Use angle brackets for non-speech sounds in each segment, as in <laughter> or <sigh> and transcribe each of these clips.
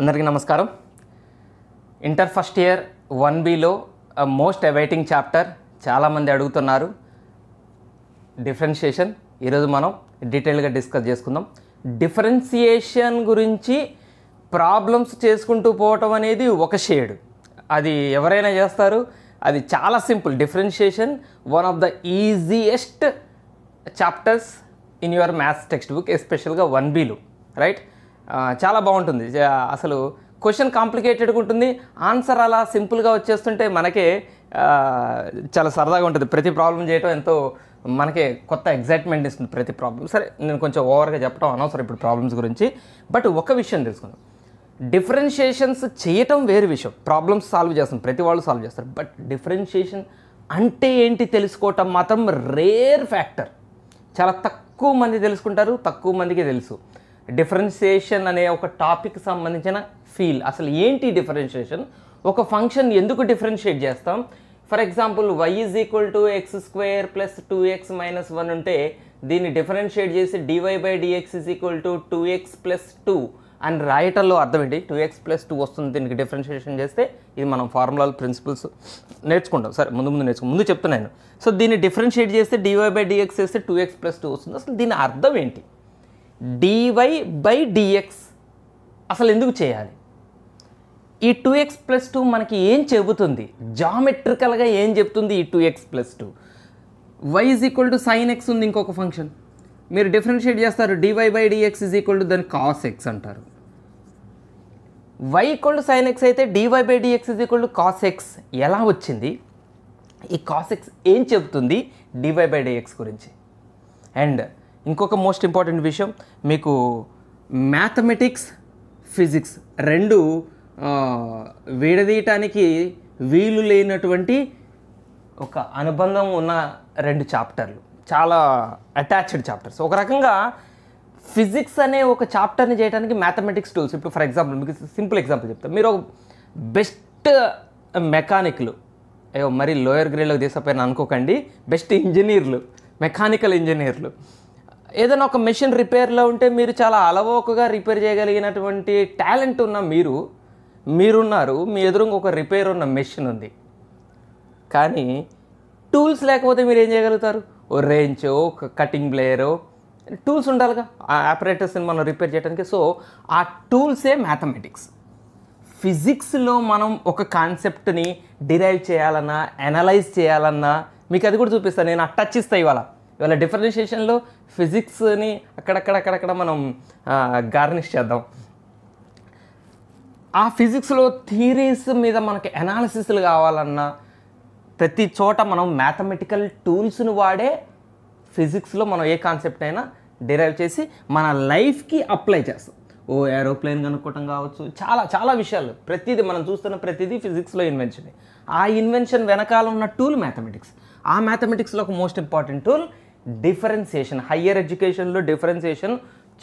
అందరికీ నమస్కారం inter first year one బీలో మోస్ట్ అవైటింగ్ చాప్టర్ చాలామంది అడుగుతున్నారు డిఫరెన్షియేషన్ ఈరోజు మనం డీటెయిల్గా డిస్కస్ చేసుకుందాం డిఫరెన్సియేషన్ గురించి ప్రాబ్లమ్స్ చేసుకుంటూ పోవటం అనేది ఒక షేడ్ అది ఎవరైనా చేస్తారు అది చాలా simple differentiation one of the easiest chapters in your maths text book ఎస్పెషల్గా వన్ బీలో రైట్ చాలా బాగుంటుంది అసలు క్వశ్చన్ కాంప్లికేటెడ్గా ఉంటుంది ఆన్సర్ అలా సింపుల్గా వచ్చేస్తుంటే మనకే చాలా సరదాగా ఉంటుంది ప్రతి ప్రాబ్లం చేయటం ఎంతో మనకే కొత్త ఎగ్జైట్మెంట్ ఇస్తుంది ప్రతి ప్రాబ్లం సరే నేను కొంచెం ఓవర్గా చెప్పడం అనవసరం ఇప్పుడు ప్రాబ్లమ్స్ గురించి బట్ ఒక విషయం తెలుసుకుందాం డిఫరెన్షియేషన్స్ చేయటం వేరే విషయం ప్రాబ్లమ్స్ సాల్వ్ చేస్తాం ప్రతి వాళ్ళు సాల్వ్ చేస్తారు బట్ డిఫరెన్షియేషన్ అంటే ఏంటి తెలుసుకోవటం మాత్రం రేర్ ఫ్యాక్టర్ చాలా తక్కువ మంది తెలుసుకుంటారు తక్కువ మందికి తెలుసు డిఫరెన్షియేషన్ అనే ఒక టాపిక్ సంబంధించిన ఫీల్ అసలు ఏంటి డిఫరెన్షియేషన్ ఒక ఫంక్షన్ ఎందుకు డిఫరెన్షియేట్ చేస్తాం for example y is equal to x square plus two x minus one ఉంటే దీన్ని డిఫరెన్షియేట్ చేసి dy by dx is equal to two x plus two అని రాయటంలో అర్థం ఏంటి టూ ఎక్స్ ప్లస్ టూ వస్తుంది దీనికి డిఫరెన్షియేషన్ చేస్తే ఇది మనం ఫార్ములాల ప్రిన్సిపల్స్ నేర్చుకుంటాం సరే ముందు ముందు నేర్చుకో ముందు చెప్తున్నాను సో దీన్ని డిఫరెన్షియేట్ చేస్తే డివై బై డిఎక్స్ చేస్తే టూ ఎక్స్ ప్లస్ టూ వస్తుంది అసలు దీని అర్థం ఏంటి డివై బై డిఎక్స్ అసలు ఎందుకు చేయాలి ఈ టూ ఎక్స్ ప్లస్ టూ మనకి ఏం చెబుతుంది జామెట్రికల్గా ఏం చెప్తుంది ఈ two x plus two y is equal to sine x ఉంది ఇంకొక ఫంక్షన్ మీరు డిఫరెన్షియేట్ చేస్తారు dy by dx is equal to దాని కాస్ ఎక్స్ అంటారు y equal to sine x అయితే dy by dx is equal to cos x ఎలా వచ్చింది ఈ కాస్ ఎక్స్ ఏం చెబుతుంది డివై బై డిఎక్స్ గురించి అండ్ ఇంకొక మోస్ట్ ఇంపార్టెంట్ విషయం మీకు మ్యాథమెటిక్స్ ఫిజిక్స్ రెండు విడదీయటానికి వీలు లేనటువంటి ఒక అనుబంధం ఉన్న రెండు చాప్టర్లు చాలా అటాచ్డ్ చాప్టర్స్ ఒక రకంగా ఫిజిక్స్ అనే ఒక చాప్టర్ని చేయడానికి మ్యాథమెటిక్స్ టూల్స్ ఇప్పుడు ఫర్ ఎగ్జాంపుల్ మీకు సింపుల్ ఎగ్జాంపుల్ చెప్తాను మీరు ఒక బెస్ట్ మెకానిక్లు అయ్యో మరి లోయర్ గ్రేడ్లో తీసపోయిన అనుకోకండి బెస్ట్ ఇంజనీర్లు మెకానికల్ ఇంజనీర్లు ఏదైనా ఒక మెషిన్ రిపేర్లో ఉంటే మీరు చాలా అలవోకగా రిపేర్ చేయగలిగినటువంటి టాలెంట్ ఉన్న మీరు మీరున్నారు మీ ఎదురు ఒక రిపేర్ ఉన్న మెషిన్ ఉంది కానీ టూల్స్ లేకపోతే మీరు ఏం చేయగలుగుతారు ఓ రేంజ్ ఒక కటింగ్ బ్లేయరు టూల్స్ ఉండాలిగా ఆ ఆపరేటర్స్ని మనం రిపేర్ చేయడానికి సో ఆ టూల్సే మ్యాథమెటిక్స్ ఫిజిక్స్లో మనం ఒక కాన్సెప్ట్ని డిరైవ్ చేయాలన్నా అనలైజ్ చేయాలన్నా మీకు అది కూడా చూపిస్తాను నేను ఆ టచ్ ఇస్తాను ఇవాళ ఇవాళ డిఫరెన్షియేషన్లో ఫిజిక్స్ని అక్కడక్కడ అక్కడక్కడ మనం గార్నిష్ చేద్దాం ఆ ఫిజిక్స్లో థీరీస్ మీద మనకి అనాలిసిస్లు కావాలన్నా ప్రతి చోట మనం మ్యాథమెటికల్ టూల్స్ను వాడే ఫిజిక్స్లో మనం ఏ కాన్సెప్ట్ అయినా డిరైవ్ చేసి మన లైఫ్కి అప్లై చేస్తాం ఓ ఏరోప్లేన్ కనుక్కోవటం కావచ్చు చాలా చాలా విషయాలు ప్రతిదీ మనం చూస్తున్న ప్రతిదీ ఫిజిక్స్లో ఇన్వెన్షన్ ఆ ఇన్వెన్షన్ వెనకాల ఉన్న టూల్ మ్యాథమెటిక్స్ ఆ మ్యాథమెటిక్స్లో ఒక most important tool differentiation higher ఎడ్యుకేషన్లో డిఫరెన్సియేషన్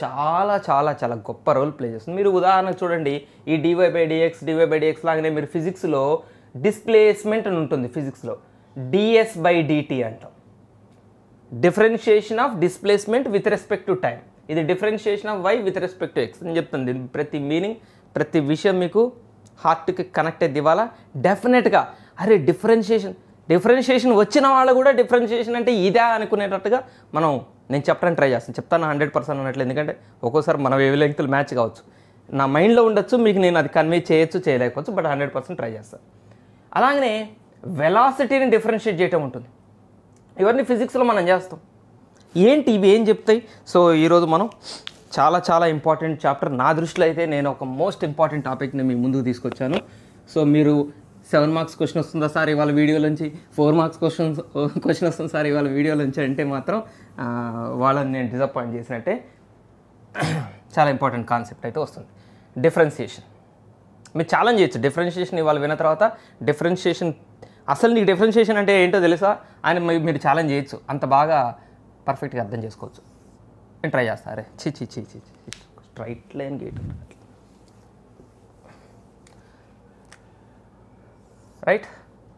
చాలా చాలా చాలా గొప్ప రోల్ ప్లే చేస్తుంది మీరు ఉదాహరణ చూడండి ఈ dy by dx dy by dx లాగానే మీరు ఫిజిక్స్లో డిస్ప్లేస్మెంట్ అని ఉంటుంది ఫిజిక్స్లో డిఎస్ బై డిటి అంటాం differentiation of displacement with respect to time ఇది differentiation of y with respect to x అని చెప్తుంది ప్రతి మీనింగ్ ప్రతి విషయం మీకు హార్ట్కి కనెక్ట్ అయితే ఇవ్వాలా డెఫినెట్గా అరే డిఫరెన్షియేషన్ డిఫరెన్షియేషన్ వచ్చిన వాళ్ళు కూడా డిఫరెన్షియేషన్ అంటే ఇదే అనుకునేటట్టుగా మనం నేను చెప్పడానికి ట్రై చేస్తాను చెప్తాను హండ్రెడ్ పర్సెంట్ అన్నట్లు ఎందుకంటే ఒక్కోసారి మన వేవ్ లెంగ్త్లు మ్యాచ్ కావచ్చు నా మైండ్లో ఉండొచ్చు మీకు నేను అది కన్వే చేయొచ్చు చేయలేకపోవచ్చు బట్ హండ్రెడ్ పర్సెంట్ ట్రై చేస్తాను అలాగనే వెలాసిటీని డిఫరెన్షియేట్ చేయటం ఉంటుంది ఇవన్నీ ఫిజిక్స్లో మనం చేస్తాం ఏంటి ఇవి ఏం చెప్తాయి సో ఈరోజు మనం చాలా చాలా ఇంపార్టెంట్ చాప్టర్ నా దృష్టిలో అయితే నేను ఒక మోస్ట్ ఇంపార్టెంట్ టాపిక్ని మీ ముందుకు తీసుకొచ్చాను సో మీరు సెవెన్ మార్క్స్ క్వశ్చన్ వస్తుందా సార్ ఇవాళ వీడియో నుంచి ఫోర్ మార్క్స్ క్వశ్చన్ క్వశ్చన్ వస్తుంది సార్ ఇవాళ వీడియో నుంచి అంటే మాత్రం వాళ్ళని నేను డిసప్పాయింట్ చేసినట్టే చాలా ఇంపార్టెంట్ కాన్సెప్ట్ అయితే వస్తుంది డిఫరెన్సియేషన్ మీరు ఛాలెంజ్ చేయొచ్చు డిఫరెన్షియేషన్ ఇవాళ విన్న తర్వాత డిఫరెన్షియేషన్ అసలు నీకు డిఫరెన్షియేషన్ అంటే ఏంటో తెలుసా ఆయన మీరు ఛాలెంజ్ చేయొచ్చు అంత బాగా పర్ఫెక్ట్గా అర్థం చేసుకోవచ్చు నేను ట్రై చేస్తా అరే చి చి చి చి స్ట్రైట్ లైన్ గేట్ రైట్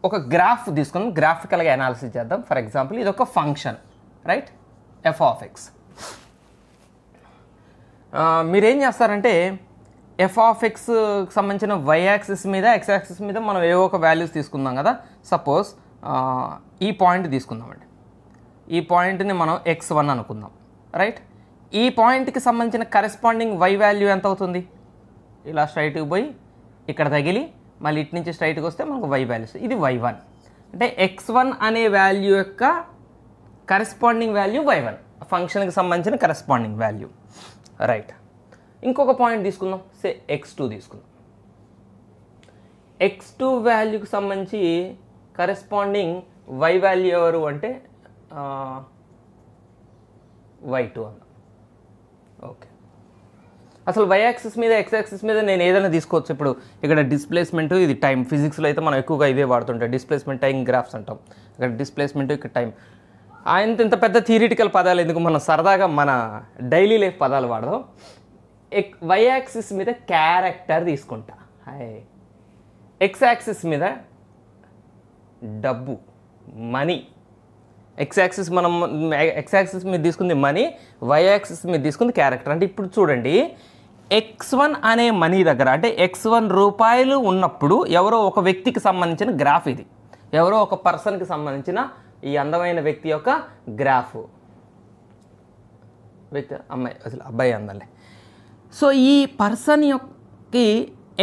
ఒక గ్రాఫ్ తీసుకుందాం గ్రాఫికల్గా అనాలిసిస్ చేద్దాం ఫర్ ఎగ్జాంపుల్ ఇది ఒక function right f of x మీరేం చేస్తారంటే ఎఫ్ ఆఫ్ ఎక్స్ సంబంధించిన వై యాక్సిస్ మీద ఎక్స్ యాక్సిస్ మీద మనం ఏ ఒక వాల్యూస్ తీసుకుందాం కదా సపోజ్ ఈ పాయింట్ తీసుకుందామండి ఈ పాయింట్ని మనం ఎక్స్ వన్ అనుకుందాం రైట్ ఈ పాయింట్కి సంబంధించిన కరెస్పాండింగ్ వై వాల్యూ ఎంత అవుతుంది ఇలా స్ట్రైట్కి పోయి ఇక్కడ తగిలి మళ్ళీ ఇటు నుంచి స్ట్రైట్గా వస్తే మనకు వై వాల్యూస్ ఇది వై వన్ అంటే ఎక్స్ వన్ అనే వాల్యూ యొక్క కరెస్పాండింగ్ వాల్యూ వై వన్ ఫంక్షన్కి సంబంధించిన కరెస్పాండింగ్ వాల్యూ రైట్ ఇంకొక పాయింట్ తీసుకుందాం సే ఎక్స్ టూ తీసుకుందాం ఎక్స్ టూ వాల్యూకి సంబంధించి కరెస్పాండింగ్ వై వాల్యూ ఎవరు అంటే వై టూ అన్న ఓకే అసలు వైయాక్సిస్ మీద ఎక్స్ యాక్సిస్ మీద నేను ఏదైనా తీసుకోవచ్చు ఇప్పుడు ఇక్కడ డిస్ప్లేస్మెంట్ ఇది టైం ఫిజిక్స్లో అయితే మనం ఎక్కువగా ఇదే వాడుతుంటాం డిస్ప్లేస్మెంట్ టైం గ్రాఫ్స్ అంటాం ఇక్కడ డిస్ప్లేస్మెంట్ ఇక్కడ టైం ఆయన ఇంత పెద్ద థియరిటికల్ పదాలు ఎందుకు మనం సరదాగా మన డైలీ లైఫ్ పదాలు వాడదాం ఎక్ వైయాక్సిస్ మీద క్యారెక్టర్ తీసుకుంటా ఎక్స్ యాక్సిస్ మీద డబ్బు మనీ ఎక్స్ యాక్సిస్ మనం ఎక్స్ యాక్సిస్ మీద తీసుకుంది మనీ వైయాక్సిస్ మీద తీసుకుంది క్యారెక్టర్ అంటే ఇప్పుడు చూడండి ఎక్స్ వన్ అనే మనీ దగ్గర అంటే ఎక్స్ వన్ రూపాయలు ఉన్నప్పుడు ఎవరో ఒక వ్యక్తికి సంబంధించిన గ్రాఫ్ ఇది ఎవరో ఒక పర్సన్కి సంబంధించిన ఈ అందమైన వ్యక్తి యొక్క గ్రాఫ్ వ్యక్తి అమ్మాయి అసలు అబ్బాయి అందలే సో ఈ పర్సన్ యొక్క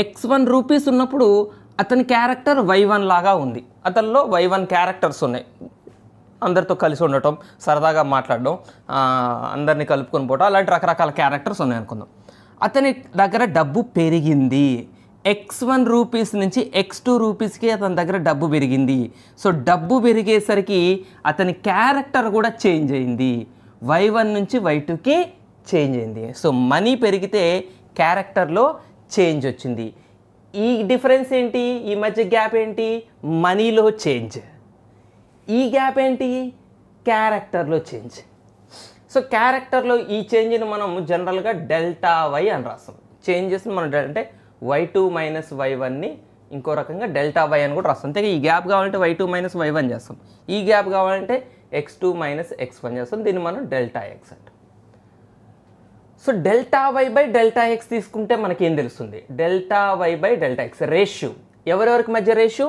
ఎక్స్ వన్ రూపీస్ ఉన్నప్పుడు అతని క్యారెక్టర్ వై వన్ లాగా ఉంది అతనిలో వై వన్ క్యారెక్టర్స్ ఉన్నాయి అందరితో కలిసి ఉండటం సరదాగా మాట్లాడడం అందరినీ కలుపుకొని పోవటం అలాంటి రకరకాల క్యారెక్టర్స్ ఉన్నాయి అనుకుందాం అతని దగ్గర డబ్బు పెరిగింది ఎక్స్ వన్ రూపీస్ నుంచి ఎక్స్ టూ రూపీస్కి అతని దగ్గర డబ్బు పెరిగింది సో డబ్బు పెరిగేసరికి అతని క్యారెక్టర్ కూడా చేంజ్ అయింది వై వన్ నుంచి వై టూకి చేంజ్ అయింది సో మనీ పెరిగితే క్యారెక్టర్లో చేంజ్ వచ్చింది ఈ డిఫరెన్స్ ఏంటి ఈ మధ్య గ్యాప్ ఏంటి మనీలో చేంజ్ ఈ గ్యాప్ ఏంటి క్యారెక్టర్లో చేంజ్ సో క్యారెక్టర్లో ఈ చేంజ్ని మనం జనరల్గా డెల్టా వై అని రాస్తాం చేంజెస్ని మనం అంటే వై టూ మైనస్ వై వన్ని ఇంకో రకంగా డెల్టా వై అని కూడా రాస్తాం అంతే ఈ గ్యాప్ కావాలంటే y two minus why one చేస్తాం ఈ గ్యాప్ కావాలంటే x two minus X one చేస్తాం దీన్ని మనం డెల్టా ఎక్స్ అంటాం so delta why by delta x తీసుకుంటే మనకి ఏం తెలుస్తుంది delta why by delta x ratio ఎవరెవరికి మధ్య ratio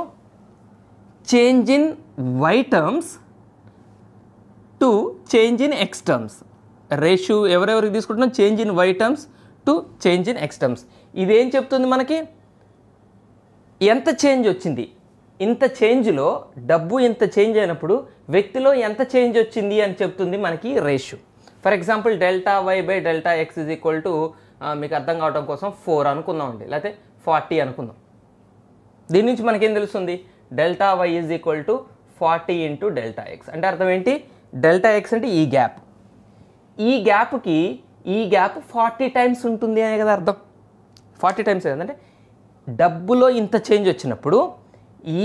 change in y terms to change in x terms ఎవరెవరికి తీసుకుంటున్నాం change in y terms to change in x terms ఇదేం చెప్తుంది మనకి ఎంత చేంజ్ వచ్చింది ఇంత చేంజ్లో డబ్బు ఇంత చేంజ్ అయినప్పుడు వ్యక్తిలో ఎంత చేంజ్ వచ్చింది అని చెప్తుంది మనకి రేషు for example delta why by delta x is equal to మీకు అర్థం కావడం కోసం ఫోర్ అనుకుందామండి లేకపోతే ఫార్టీ అనుకుందాం దీని నుంచి మనకేం తెలుస్తుంది delta y is equal to forty into delta x అంటే అర్థం ఏంటి డెల్టా ఎక్స్ అంటే ఈ గ్యాప్ ఈ గ్యాప్కి ఈ గ్యాప్ ఫార్టీ టైమ్స్ ఉంటుంది అనే కదా అర్థం ఫార్టీ టైమ్స్ ఏంటంటే డబ్బులో ఇంత చేంజ్ వచ్చినప్పుడు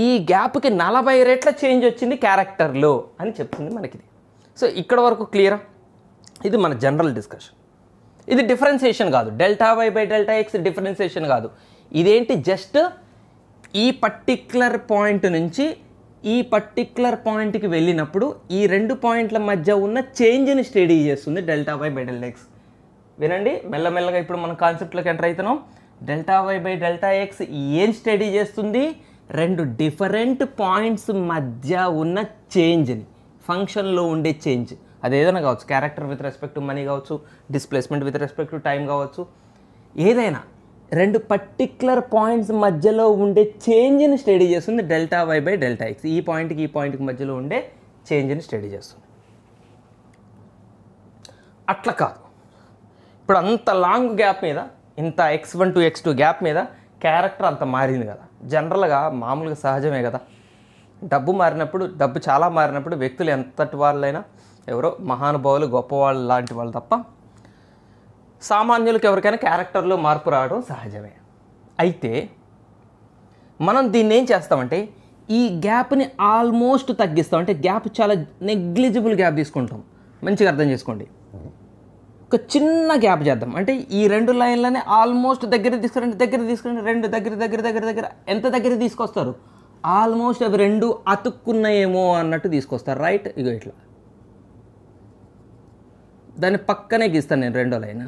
ఈ గ్యాప్కి నలభై రేట్ల చేంజ్ వచ్చింది క్యారెక్టర్లో అని చెప్తుంది మనకిది సో ఇక్కడ వరకు క్లియరా ఇది మన జనరల్ డిస్కషన్ ఇది డిఫరెన్సియేషన్ కాదు delta why by delta x differentiation కాదు ఇదేంటి జస్ట్ ఈ పర్టిక్యులర్ పాయింట్ నుంచి ఈ పర్టిక్యులర్ పాయింట్కి వెళ్ళినప్పుడు ఈ రెండు పాయింట్ల మధ్య ఉన్న చేంజ్ని స్టడీ చేస్తుంది delta why by delta x వినండి మెల్లమెల్లగా ఇప్పుడు మన కాన్సెప్ట్లోకి ఎంటర్ అవుతున్నాం delta why by delta x ఏం స్టడీ చేస్తుంది రెండు డిఫరెంట్ పాయింట్స్ మధ్య ఉన్న చేంజ్ని ఫంక్షన్లో ఉండే చేంజ్ అది ఏదైనా కావచ్చు character with respect to money కావచ్చు displacement with respect to time కావచ్చు ఏదైనా రెండు పర్టిక్యులర్ పాయింట్స్ మధ్యలో ఉండే చేంజ్ని స్టడీ చేస్తుంది delta why by delta x ఈ పాయింట్కి ఈ పాయింట్కి మధ్యలో ఉండే చేంజ్ని స్టడీ చేస్తుంది అట్లా కాదు ఇప్పుడు అంత లాంగ్ గ్యాప్ మీద ఇంత x one to x two gap మీద క్యారెక్టర్ అంత మారింది కదా జనరల్గా మామూలుగా సహజమే కదా డబ్బు మారినప్పుడు డబ్బు చాలా మారినప్పుడు వ్యక్తులు ఎంతటి వాళ్ళైనా ఎవరో మహానుభావులు గొప్పవాళ్ళు లాంటి వాళ్ళు తప్ప సామాన్యులకు ఎవరికైనా క్యారెక్టర్లో మార్పు రావడం సహజమే అయితే మనం దీన్ని ఏం చేస్తామంటే ఈ గ్యాప్ని ఆల్మోస్ట్ తగ్గిస్తాం అంటే గ్యాప్ చాలా నెగ్లిజిబుల్ గ్యాప్ తీసుకుంటాం మంచిగా అర్థం చేసుకోండి ఒక చిన్న గ్యాప్ చేద్దాం అంటే ఈ రెండు లైన్లనే ఆల్మోస్ట్ దగ్గర తీసుకురండి దగ్గర తీసుకురండి రెండు దగ్గర దగ్గర దగ్గర దగ్గర ఎంత దగ్గర తీసుకొస్తారు ఆల్మోస్ట్ అవి రెండు అతుక్కున్నాయేమో అన్నట్టు తీసుకొస్తారు రైట్ ఇగో ఇట్లా దాన్ని పక్కనే గీస్తాను నేను రెండో లైన్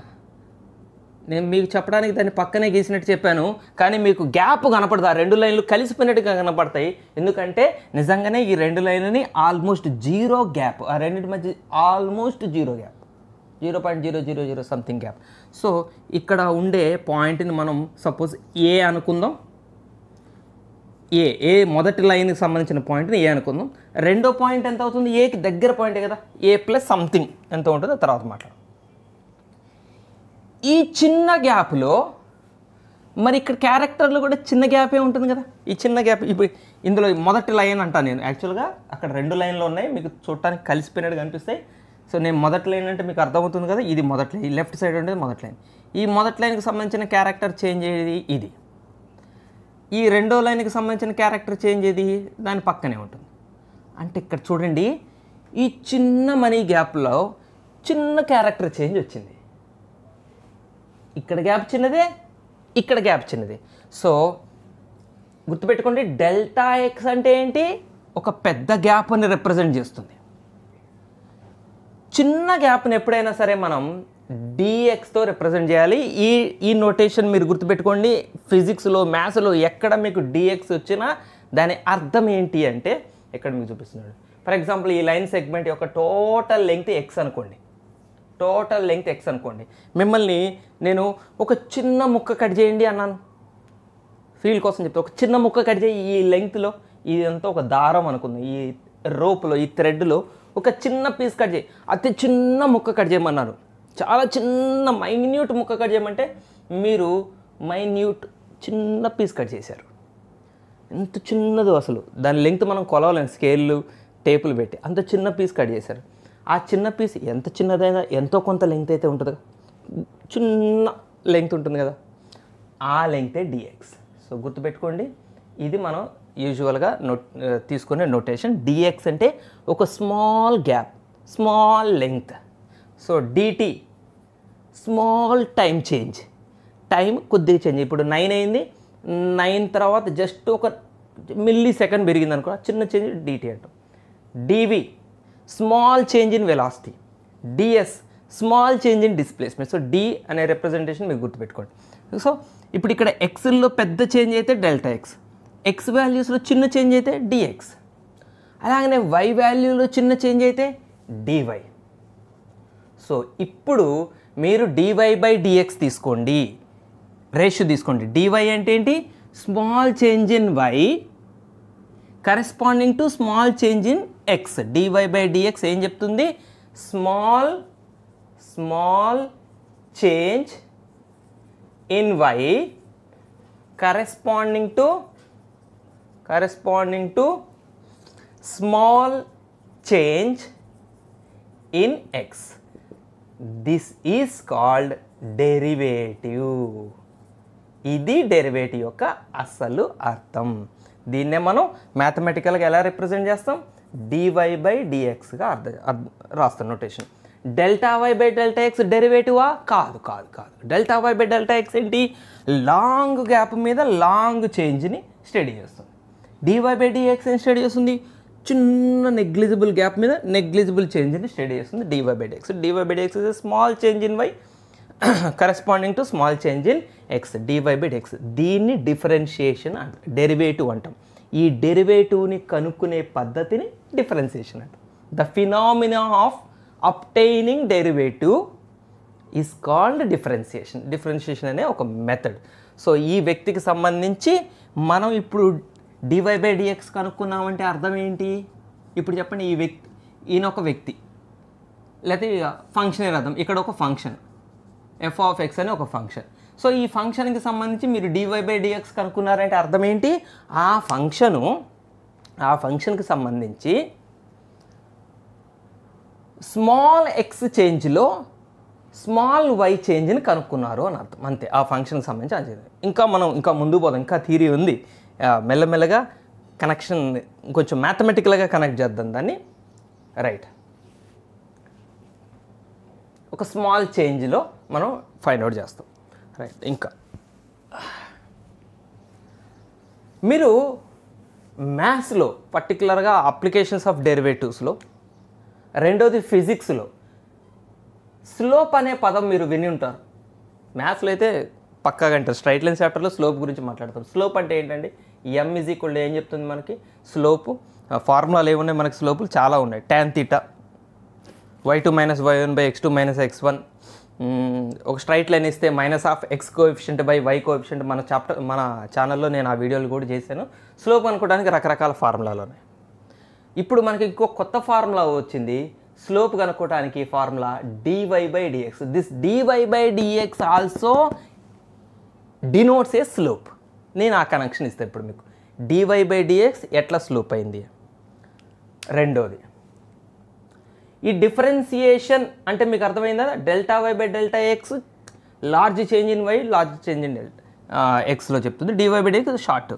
నేను మీకు చెప్పడానికి దాన్ని పక్కనే గీసినట్టు చెప్పాను కానీ మీకు గ్యాప్ కనపడదు ఆ రెండు లైన్లు కలిసిపోయినట్టుగా కనపడతాయి ఎందుకంటే నిజంగానే ఈ రెండు లైన్లని ఆల్మోస్ట్ జీరో గ్యాప్ ఆ రెండింటి మధ్య almost zero gap zero point zero zero zero something gap so ఇక్కడ ఉండే పాయింట్ని మనం సపోజ్ ఏ అనుకుందాం ఏ ఏ మొదటి లైన్కి సంబంధించిన పాయింట్ని ఏ అనుకుందాం రెండో పాయింట్ ఎంత అవుతుంది ఏకి దగ్గర పాయింటే కదా ఏ ప్లస్ సంథింగ్ ఎంత ఉంటుందో తర్వాత మాట్లాడు ఈ చిన్న గ్యాప్లో మరి ఇక్కడ క్యారెక్టర్లు కూడా చిన్న గ్యాపే ఉంటుంది కదా ఈ చిన్న గ్యాప్ ఇప్పుడు ఇందులో మొదటి లైన్ అంటాను నేను యాక్చువల్గా అక్కడ రెండు లైన్లు ఉన్నాయి మీకు చూడటానికి కలిసిపోయినట్టు కనిపిస్తాయి సో నేను మొదటి లైన్ అంటే మీకు అర్థమవుతుంది కదా ఇది మొదటి లైన్ లెఫ్ట్ సైడ్ ఉండేది మొదటి లైన్ ఈ మొదటి లైన్కి సంబంధించిన క్యారెక్టర్ చేంజ్ అయ్యేది ఇది ఈ రెండో లైన్కి సంబంధించిన క్యారెక్టర్ చేంజ్ ఏది దాని పక్కనే ఉంటుంది అంటే ఇక్కడ చూడండి ఈ చిన్న మనీ గ్యాప్లో చిన్న క్యారెక్టర్ చేంజ్ వచ్చింది ఇక్కడ గ్యాప్ చిన్నదే ఇక్కడ గ్యాప్ చిన్నది సో గుర్తుపెట్టుకోండి డెల్టా ఎక్స్ అంటే ఏంటి ఒక పెద్ద గ్యాప్ అని రిప్రజెంట్ చేస్తుంది చిన్న గ్యాప్ని ఎప్పుడైనా సరే మనం డిఎక్స్తో రిప్రజెంట్ చేయాలి ఈ ఈ నోటేషన్ మీరు గుర్తుపెట్టుకోండి ఫిజిక్స్లో మ్యాథ్స్లో ఎక్కడ మీకు డిఎక్స్ వచ్చినా దాని అర్థం ఏంటి అంటే ఇక్కడ మీకు చూపిస్తున్నాడు ఫర్ ఎగ్జాంపుల్ ఈ లైన్ సెగ్మెంట్ యొక్క టోటల్ లెంగ్త్ ఎక్స్ అనుకోండి టోటల్ లెంగ్త్ ఎక్స్ అనుకోండి మిమ్మల్ని నేను ఒక చిన్న ముక్క కట్ చేయండి అన్నాను ఫీల్ కోసం చెప్తే ఒక చిన్న ముక్క కట్ చేయి ఈ లెంగ్త్లో ఇదంతా ఒక దారం అనుకుంది ఈ రోప్లో ఈ థ్రెడ్లో ఒక చిన్న పీస్ కట్ చేయి అతి చిన్న ముక్క కట్ చేయమన్నారు చాలా చిన్న మైన్యూట్ ముక్క కట్ చేయమంటే మీరు మైన్యూట్ చిన్న పీస్ కట్ చేశారు ఎంత చిన్నదో అసలు దాని లెంగ్త్ మనం కొలవాలండి స్కేళ్ళు టేపులు పెట్టి అంత చిన్న పీస్ కట్ చేశారు ఆ చిన్న పీస్ ఎంత చిన్నదైనా ఎంతో కొంత లెంగ్త్ అయితే ఉంటుంది చిన్న లెంగ్త్ ఉంటుంది కదా ఆ లెంగ్తే డిఎక్స్ సో గుర్తుపెట్టుకోండి ఇది మనం యూజువల్గా నోట్ తీసుకునే నోటేషన్ డిఎక్స్ అంటే ఒక small gap small length so dt small time change time కొద్దిగా చేంజ్ ఇప్పుడు నైన్ అయింది నైన్ తర్వాత జస్ట్ ఒక మిల్లీ సెకండ్ పెరిగింది అనుకో చిన్న చేంజ్ డిటి అంటాం dv small change in velocity ds small change in displacement so d అనే రిప్రజెంటేషన్ మీకు గుర్తుపెట్టుకోండి సో ఇప్పుడు ఇక్కడ ఎక్స్లో పెద్ద చేంజ్ అయితే డెల్టా ఎక్స్ ఎక్స్ వాల్యూస్లో చిన్న చేంజ్ అయితే డిఎక్స్ అలాగనే వై వాల్యూలో చిన్న చేంజ్ అయితే డివై సో ఇప్పుడు మీరు డివై బై డిఎక్స్ తీసుకోండి రేషియో తీసుకోండి డివై అంటే ఏంటి small change in y corresponding to small change in x DY by dx ఏం చెప్తుంది small small change in y corresponding to corresponding to small change in x this is called derivative ఇది derivative యొక్క అసలు అర్థం దీన్నే మనం మ్యాథమెటికల్గా ఎలా represent చేస్తాం డివై బై డిఎక్స్గా అర్థం రాస్తాను notation delta why by delta x డెరివేటివా కాదు కాదు కాదు delta why by delta x ఏంటి లాంగ్ గ్యాప్ మీద లాంగ్ చేంజ్ని స్టడీ చేస్తుంది డివై బై డిఎక్స్ ఏం స్టడీ చేస్తుంది చిన్న నెగ్లిజిబుల్ గ్యాప్ మీద నెగ్లిజిబుల్ చేంజ్ని స్టడీ చేస్తుంది dy by dx dy by dx is small change in y corresponding to small change in x DY by dx దీన్ని డిఫరెన్షియేషన్ అంటారు డెరివేటివ్ అంటాం ఈ డెరివేటివ్ని కనుక్కునే పద్ధతిని డిఫరెన్సియేషన్ అంట the phenomena of obtaining derivative is called differentiation differentiation అనే ఒక మెథడ్ సో ఈ వ్యక్తికి సంబంధించి మనం ఇప్పుడు డివై బై డిఎక్స్ కనుక్కున్నామంటే అర్థం ఏంటి ఇప్పుడు చెప్పండి ఈ వ్యక్తి ఈయన ఒక వ్యక్తి లేకపోతే ఫంక్షన్ అర్థం ఇక్కడ ఒక ఫంక్షన్ ఎఫ్ ఆఫ్ ఎక్స్ అని ఒక ఫంక్షన్ సో ఈ ఫంక్షన్కి సంబంధించి మీరు డివై బై డిఎక్స్ కనుక్కున్నారంటే అర్థం ఏంటి ఆ ఫంక్షను ఆ ఫంక్షన్కి సంబంధించి స్మాల్ ఎక్స్ చేంజ్లో స్మాల్ వై చేంజ్ని కనుక్కున్నారు అని అర్థం అంతే ఆ ఫంక్షన్కి సంబంధించి చెప్పి ఇంకా మనం ఇంకా ముందు పోదాం ఇంకా థీరీ ఉంది మెల్లమెల్లగా కనెక్షన్ కొంచెం మ్యాథమెటికల్గా కనెక్ట్ చేద్దాం దాన్ని రైట్ ఒక స్మాల్ చేంజ్లో మనం ఫైండ్ అవుట్ చేస్తాం రైట్ ఇంకా మీరు మ్యాథ్స్లో పర్టికులర్గా అప్లికేషన్స్ ఆఫ్ డెరివేటివ్స్లో రెండోది ఫిజిక్స్లో స్లోప్ అనే పదం మీరు విని ఉంటారు మ్యాథ్స్లో అయితే పక్కాగా అంటారు స్ట్రైట్ లైన్ చాప్టర్లో స్లోప్ గురించి మాట్లాడతారు స్లోప్ అంటే ఏంటండి ఎం ఈజ్ ఈక్వల్ ఏం చెప్తుంది మనకి స్లోపు ఫార్ములాలు ఏమున్నాయి మనకి స్లోపులు చాలా ఉన్నాయి tan theta y two minus why one by X two minus X one ఒక స్ట్రైట్ లైన్ ఇస్తే minus of x coefficient by y coefficient మన చాప్టర్ మన ఛానల్లో నేను ఆ వీడియోలు కూడా చేశాను స్లోప్ అనుకోవడానికి రకరకాల ఫార్ములాలు ఉన్నాయి ఇప్పుడు మనకి ఇంకో కొత్త ఫార్ములా వచ్చింది స్లోప్ కనుక్కోవడానికి formula dy by dx this dy by dx also denotes a slope నేను ఆ కనెక్షన్ ఇస్తాను ఇప్పుడు మీకు డివై బై డిఎక్స్ ఎట్లా స్లోప్ అయింది రెండోది ఈ డిఫరెన్సియేషన్ అంటే మీకు అర్థమైందా delta why by delta x large change in y large change in delta ఎక్స్లో చెప్తుంది డివై బై డెక్స్ షార్ట్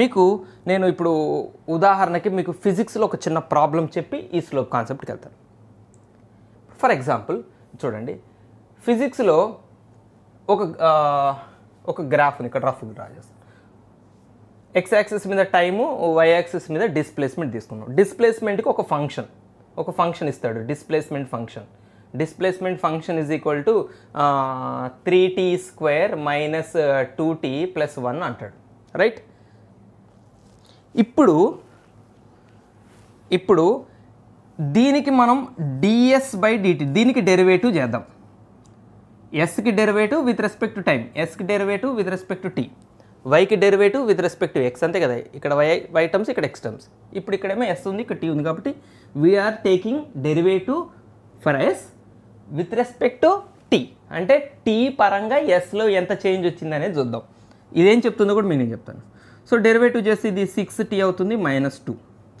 మీకు నేను ఇప్పుడు ఉదాహరణకి మీకు ఫిజిక్స్లో ఒక చిన్న ప్రాబ్లం చెప్పి ఈ స్లోప్ కాన్సెప్ట్కి వెళ్తాను ఫర్ ఎగ్జాంపుల్ చూడండి ఫిజిక్స్లో ఒక ఒక గ్రాఫ్ని ఇక్కడ రఫ్ డ్రా చేస్తాను ఎక్స్ యాక్సిస్ మీద టైము వై యాక్సిస్ మీద డిస్ప్లేస్మెంట్ తీసుకున్నాం డిస్ప్లేస్మెంట్కి ఒక ఫంక్షన్ ఒక ఫంక్షన్ ఇస్తాడు displacement function displacement function is equal to three t square minus two t plus one అంటాడు రైట్ ఇప్పుడు ఇప్పుడు దీనికి మనం డిఎస్ బై డిటి దీనికి డెరివేటివ్ చేద్దాం ఎస్కి derivative with respect to time ఎస్కి derivative with respect to t వైకి derivative with respect to x అంతే కదా ఇక్కడ వై వై టర్మ్స్ ఇక్కడ ఎక్స్ టర్మ్స్ ఇప్పుడు ఇక్కడేమో ఎస్ ఉంది ఇక్కడ టీ ఉంది కాబట్టి we're taking derivative for s with respect to t అంటే టీ పరంగా ఎస్లో ఎంత చేంజ్ వచ్చింది అనేది చూద్దాం ఇదేం చెప్తుందో కూడా మీనే చెప్తాను సో డెరివేటివ్ చేసి ఇది సిక్స్ టీ అవుతుంది మైనస్ టూ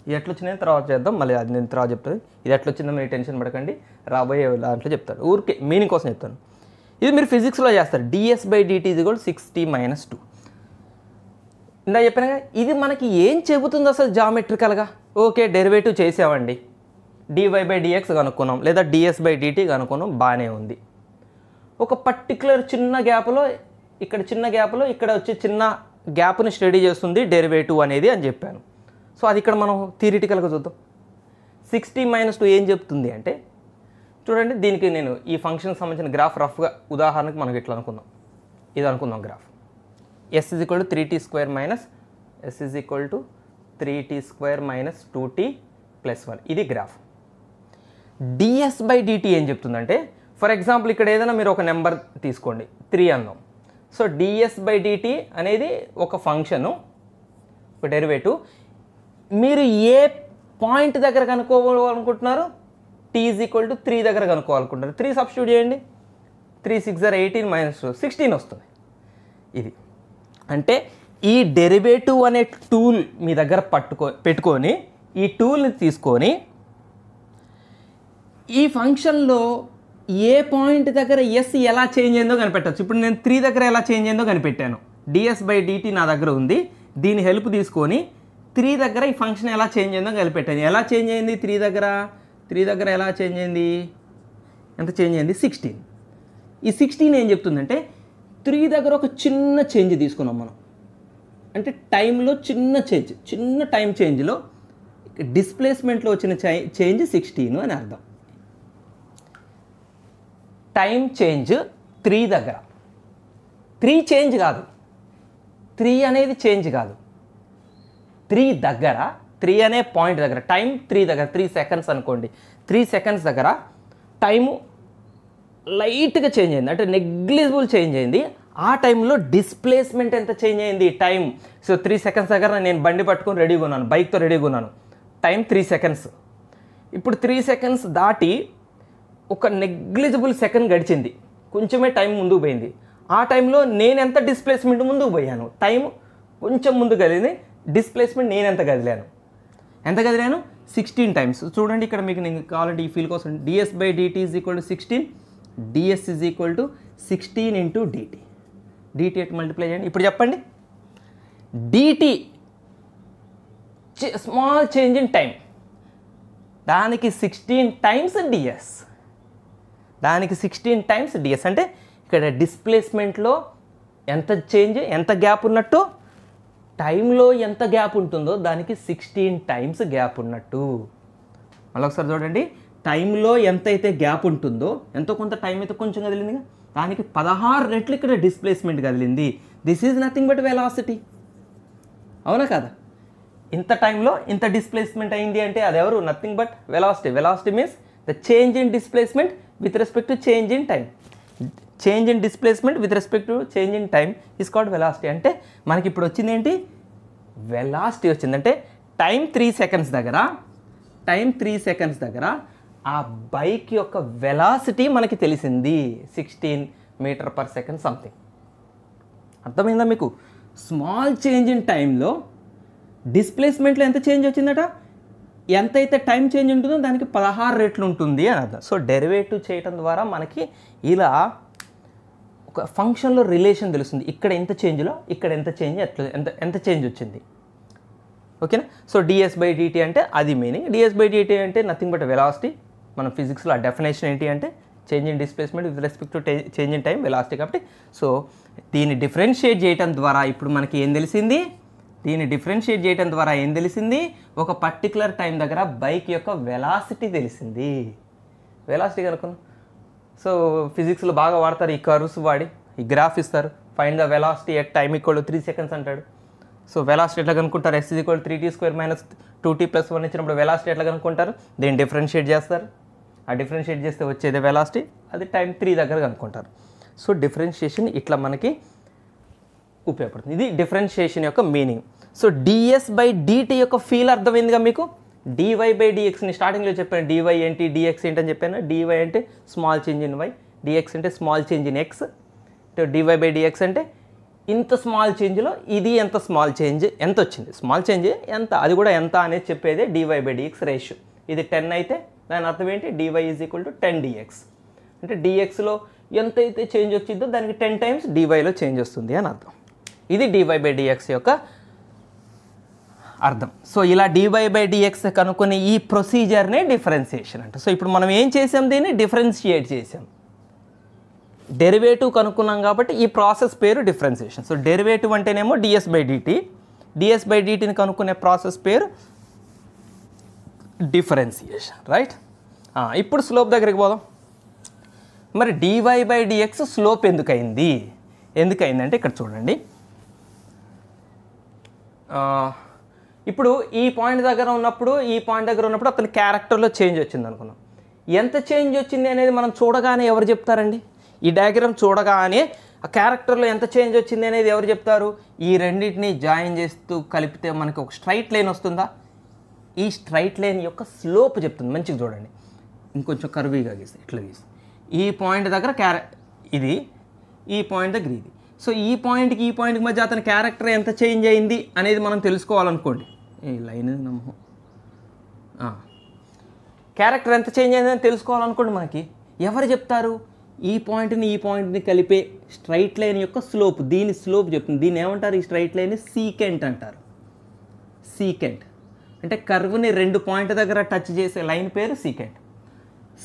ఇది ఎట్లా వచ్చిందని తర్వాత చేద్దాం మళ్ళీ అది నేను తర్వాత చెప్తాను ఇది ఎట్లా వచ్చిందో మీరు టెన్షన్ పడకండి రాబోయే దాంట్లో చెప్తాను ఊరికే మీనింగ్ కోసం చెప్తాను ఇది మీరు ఫిజిక్స్లో చేస్తారు డిఎస్ బై డిటీ ఇది కూడా సిక్స్ టీ మైనస్ టూ ఇందా చెప్పిన ఇది మనకి ఏం చెబుతుంది అసలు జామెట్రికల్గా ఓకే డెరివేటివ్ చేసామండి డివై బై డిఎక్స్ కనుక్కున్నాం లేదా డిఎస్ బై డిటి కనుక్కున్నాం బాగానే ఉంది ఒక పర్టిక్యులర్ చిన్న గ్యాప్లో ఇక్కడ చిన్న గ్యాప్లో ఇక్కడ వచ్చి చిన్న గ్యాప్ని స్టడీ చేస్తుంది డెరివేటివ్ అనేది అని చెప్పాను సో అది ఇక్కడ మనం థిరిటికల్గా చూద్దాం సిక్స్టీ మైనస్ టూ ఏం చెప్తుంది అంటే చూడండి దీనికి నేను ఈ ఫంక్షన్కి సంబంధించిన గ్రాఫ్ రఫ్గా ఉదాహరణకు మనకి ఇట్లా అనుకుందాం ఇది అనుకుందాం graph s is equal to three t square minus s is equal to three t square minus two t plus one ఇది గ్రాఫ్ డిఎస్ బై డిటి ఏం చెప్తుందంటే ఫర్ ఎగ్జాంపుల్ ఇక్కడ ఏదైనా మీరు ఒక నెంబర్ తీసుకోండి త్రీ అన్నాం సో డిఎస్ బై డిటి అనేది ఒక ఫంక్షను ఒక డెరివేటివ్ మీరు ఏ పాయింట్ దగ్గర కనుక్కోవాలనుకుంటున్నారు t is equal to three దగ్గర కనుక్కోవాలనుకుంటున్నారు త్రీ సబ్స్టిట్యూట్ చేయండి త్రీ సిక్స్ జర్ ఎయిటీన్ మైనస్ సిక్స్టీన్ వస్తుంది ఇది అంటే ఈ డెరివేటివ్ అనే టూల్ మీ దగ్గర పట్టుకో పెట్టుకొని ఈ టూల్ని తీసుకొని ఈ ఫంక్షన్లో ఏ పాయింట్ దగ్గర ఎస్ ఎలా చేంజ్ అయిందో కనిపెట్టచ్చు ఇప్పుడు నేను త్రీ దగ్గర ఎలా చేంజ్ అయిందో కనిపెట్టాను డిఎస్ బై డిటి నా దగ్గర ఉంది దీని హెల్ప్ తీసుకొని త్రీ దగ్గర ఈ ఫంక్షన్ ఎలా చేంజ్ అయిందో కనిపెట్టాను ఎలా చేంజ్ అయింది త్రీ దగ్గర త్రీ దగ్గర ఎలా చేంజ్ అయింది ఎంత చేంజ్ అయింది సిక్స్టీన్ ఈ సిక్స్టీన్ ఏం చెప్తుందంటే త్రీ దగ్గర ఒక చిన్న చేంజ్ తీసుకున్నాం మనం అంటే టైంలో చిన్న చేంజ్ చిన్న టైం చేంజ్లో డిస్ప్లేస్మెంట్లో వచ్చిన చేంజ్ సిక్స్టీన్ అని అర్థం టైం చేంజ్ త్రీ దగ్గర త్రీ చేంజ్ కాదు త్రీ అనేది చేంజ్ కాదు త్రీ దగ్గర త్రీ అనే పాయింట్ దగ్గర టైం త్రీ దగ్గర త్రీ సెకండ్స్ అనుకోండి త్రీ సెకండ్స్ దగ్గర టైము లైట్గా చేంజ్ అయింది అంటే నెగ్లిజిబుల్ చేంజ్ అయింది ఆ టైంలో డిస్ప్లేస్మెంట్ ఎంత చేంజ్ అయింది టైం సో త్రీ సెకండ్స్ దగ్గర నేను బండి పట్టుకొని రెడీగా ఉన్నాను బైక్తో రెడీగా ఉన్నాను టైం త్రీ సెకండ్స్ ఇప్పుడు త్రీ సెకండ్స్ దాటి ఒక నెగ్లిజిబుల్ సెకండ్ గడిచింది కొంచెమే టైం ముందుకు పోయింది ఆ టైంలో నేను ఎంత డిస్ప్లేస్మెంట్ ముందుకు పోయాను టైం కొంచెం ముందు కదిలింది డిస్ప్లేస్మెంట్ నేను ఎంత కదిలాను ఎంత కదిలాను సిక్స్టీన్ టైమ్స్ చూడండి ఇక్కడ మీకు నేను కావాలంటే ఈ ఫీల్ కోసం ds by dt is equal to sixteen ds is equal to sixteen into dt dt at multiply చేయండి ఇప్పుడు చెప్పండి dt small change in time దానికి సిక్స్టీన్ టైమ్స్ డిఎస్ దానికి సిక్స్టీన్ టైమ్స్ డిఎస్ అంటే ఇక్కడ డిస్ప్లేస్మెంట్లో ఎంత చేంజ్ ఎంత గ్యాప్ ఉన్నట్టు టైంలో ఎంత గ్యాప్ ఉంటుందో దానికి సిక్స్టీన్ టైమ్స్ గ్యాప్ ఉన్నట్టు మళ్ళొకసారి చూడండి టైంలో ఎంతైతే గ్యాప్ ఉంటుందో ఎంతో కొంత టైం అయితే కొంచెం కదిలిందిగా దానికి పదహారు రెట్లు ఇక్కడ డిస్ప్లేస్మెంట్ కదిలింది this is nothing but velocity అవునా కదా ఇంత టైంలో ఇంత డిస్ప్లేస్మెంట్ అయింది అంటే అది ఎవరు nothing but velocity velocity means the change in displacement with respect to change in time change in displacement with respect to change in time is called velocity అంటే మనకి ఇప్పుడు వచ్చింది ఏంటి వెలాసిటీ వచ్చిందంటే టైం త్రీ సెకండ్స్ దగ్గర time three seconds దగ్గర ఆ bike యొక్క వెలాసిటీ మనకి తెలిసింది sixteen metre per second something అర్థమైందా మీకు స్మాల్ చేంజ్ ఇన్ టైంలో డిస్ప్లేస్మెంట్లో ఎంత చేంజ్ వచ్చిందట ఎంతైతే టైం చేంజ్ ఉంటుందో దానికి పదహారు రేట్లు ఉంటుంది అని అర్థం సో డెరివేటివ్ చేయటం ద్వారా మనకి ఇలా ఒక ఫంక్షన్లో రిలేషన్ తెలుస్తుంది ఇక్కడ ఎంత చేంజ్లో ఇక్కడ ఎంత చేంజ్ ఎట్లా ఎంత ఎంత చేంజ్ వచ్చింది ఓకేనా సో డిఎస్ బై డిటి అంటే అది మీనింగ్ డిఎస్ బై డిటి అంటే నథింగ్ బట్ వెలాసిటీ మనం ఫిజిక్స్లో ఆ డెఫినేషన్ ఏంటి అంటే change in displacement with respect to change in time velocity కాబట్టి సో దీన్ని డిఫరెన్షియేట్ చేయడం ద్వారా ఇప్పుడు మనకి ఏం తెలిసింది దీన్ని డిఫరెన్షియేట్ చేయడం ద్వారా ఏం తెలిసింది ఒక పర్టికులర్ టైం దగ్గర బైక్ యొక్క వెలాసిటీ తెలిసింది వెలాసిటీ కనుక్కున్నాం సో ఫిజిక్స్లో బాగా వాడతారు ఈ కర్వ్స్ వాడి ఈ గ్రాఫ్ ఇస్తారు fine the velocity at time equal three seconds అంటాడు సో వెలాసిటీ ఎట్లా కనుక్కుంటారు s equal three t square minus two t plus one ఇచ్చినప్పుడు వెలాసిటీ ఎట్లా కనుక్కుంటారు దీన్ని డిఫరెన్షియేట్ చేస్తారు ఆ డిఫరెన్షియేట్ చేస్తే వచ్చేది వెలాసిటీ అది టైం త్రీ దగ్గర కనుక్కుంటారు సో డిఫరెన్షియేషన్ ఇట్లా మనకి ఉపయోగపడుతుంది ఇది డిఫరెన్షియేషన్ యొక్క meaning so ds by dt యొక్క ఫీల్ అర్థమైందిగా మీకు డివై బై డిఎక్స్ని స్టార్టింగ్లో చెప్పాను డివై ఏంటి డిఎక్స్ ఏంటి అని చెప్పాను డివై అంటే small change in y dx అంటే small change in x DY by dx అంటే ఇంత స్మాల్ చేంజ్లో ఇది ఎంత స్మాల్ చేంజ్ ఎంత వచ్చింది స్మాల్ చేంజ్ ఎంత అది కూడా ఎంత అనేది చెప్పేదే డివై బై డిఎక్స్ రేషియో ఇది టెన్ అయితే దాని అర్థం ఏంటి dy is equal to ten dx అంటే డిఎక్స్లో ఎంత అయితే చేంజ్ వచ్చిందో దానికి టెన్ టైమ్స్ డివైలో చేంజ్ వస్తుంది అని అర్థం ఇది డివై బై డిఎక్స్ యొక్క అర్థం సో ఇలా డివై బై డిఎక్స్ కనుక్కునే ఈ ప్రొసీజర్నే డిఫరెన్సియేషన్ అంట సో ఇప్పుడు మనం ఏం చేసాం దీన్ని డిఫరెన్షియేట్ చేసాం డెరివేటివ్ కనుక్కున్నాం కాబట్టి ఈ ప్రాసెస్ పేరు డిఫరెన్సియేషన్ సో డెరివేటివ్ అంటేనేమో ds by dt ds by డిటిని కనుక్కునే ప్రాసెస్ పేరు డిఫరెన్సియేషన్ రైట్ ఇప్పుడు స్లోప్ దగ్గరికి పోదాం మరి డివై బై డిఎక్స్ స్లోప్ ఎందుకైంది ఎందుకైందంటే ఇక్కడ చూడండి ఇప్పుడు ఈ పాయింట్ దగ్గర ఉన్నప్పుడు ఈ పాయింట్ దగ్గర ఉన్నప్పుడు అతని క్యారెక్టర్లో చేంజ్ వచ్చింది అనుకున్నాం ఎంత చేంజ్ వచ్చింది అనేది మనం చూడగానే ఎవరు చెప్తారండి ఈ డయాగ్రామ్ చూడగానే ఆ క్యారెక్టర్లో ఎంత చేంజ్ వచ్చింది అనేది ఎవరు చెప్తారు ఈ రెండింటిని జాయిన్ చేస్తూ కలిపితే మనకి ఒక స్ట్రైట్ లైన్ వస్తుందా ఈ స్ట్రైట్ లైన్ యొక్క స్లోప్ చెప్తుంది మంచిగా చూడండి ఇంకొంచెం కర్వీగా గీసి ఇట్లా గీసి ఈ పాయింట్ దగ్గర క్యార ఇది ఈ పాయింట్ దగ్గర ఇది సో ఈ పాయింట్కి ఈ పాయింట్కి మధ్య అతని క్యారెక్టర్ ఎంత చేంజ్ అయింది అనేది మనం తెలుసుకోవాలనుకోండి ఈ లైన్ నమ్మో క్యారెక్టర్ ఎంత చేంజ్ అయిందని తెలుసుకోవాలనుకోండి మనకి ఎవరు చెప్తారు ఈ పాయింట్ని ఈ పాయింట్ని కలిపే స్ట్రైట్ లైన్ యొక్క స్లోప్ దీని స్లోప్ చెప్తుంది దీన్ని ఏమంటారు ఈ స్ట్రైట్ లైన్ సీకెంట్ అంటారు సీకెంట్ అంటే కర్వ్ని రెండు పాయింట్ దగ్గర టచ్ చేసే లైన్ పేరు సీకెంట్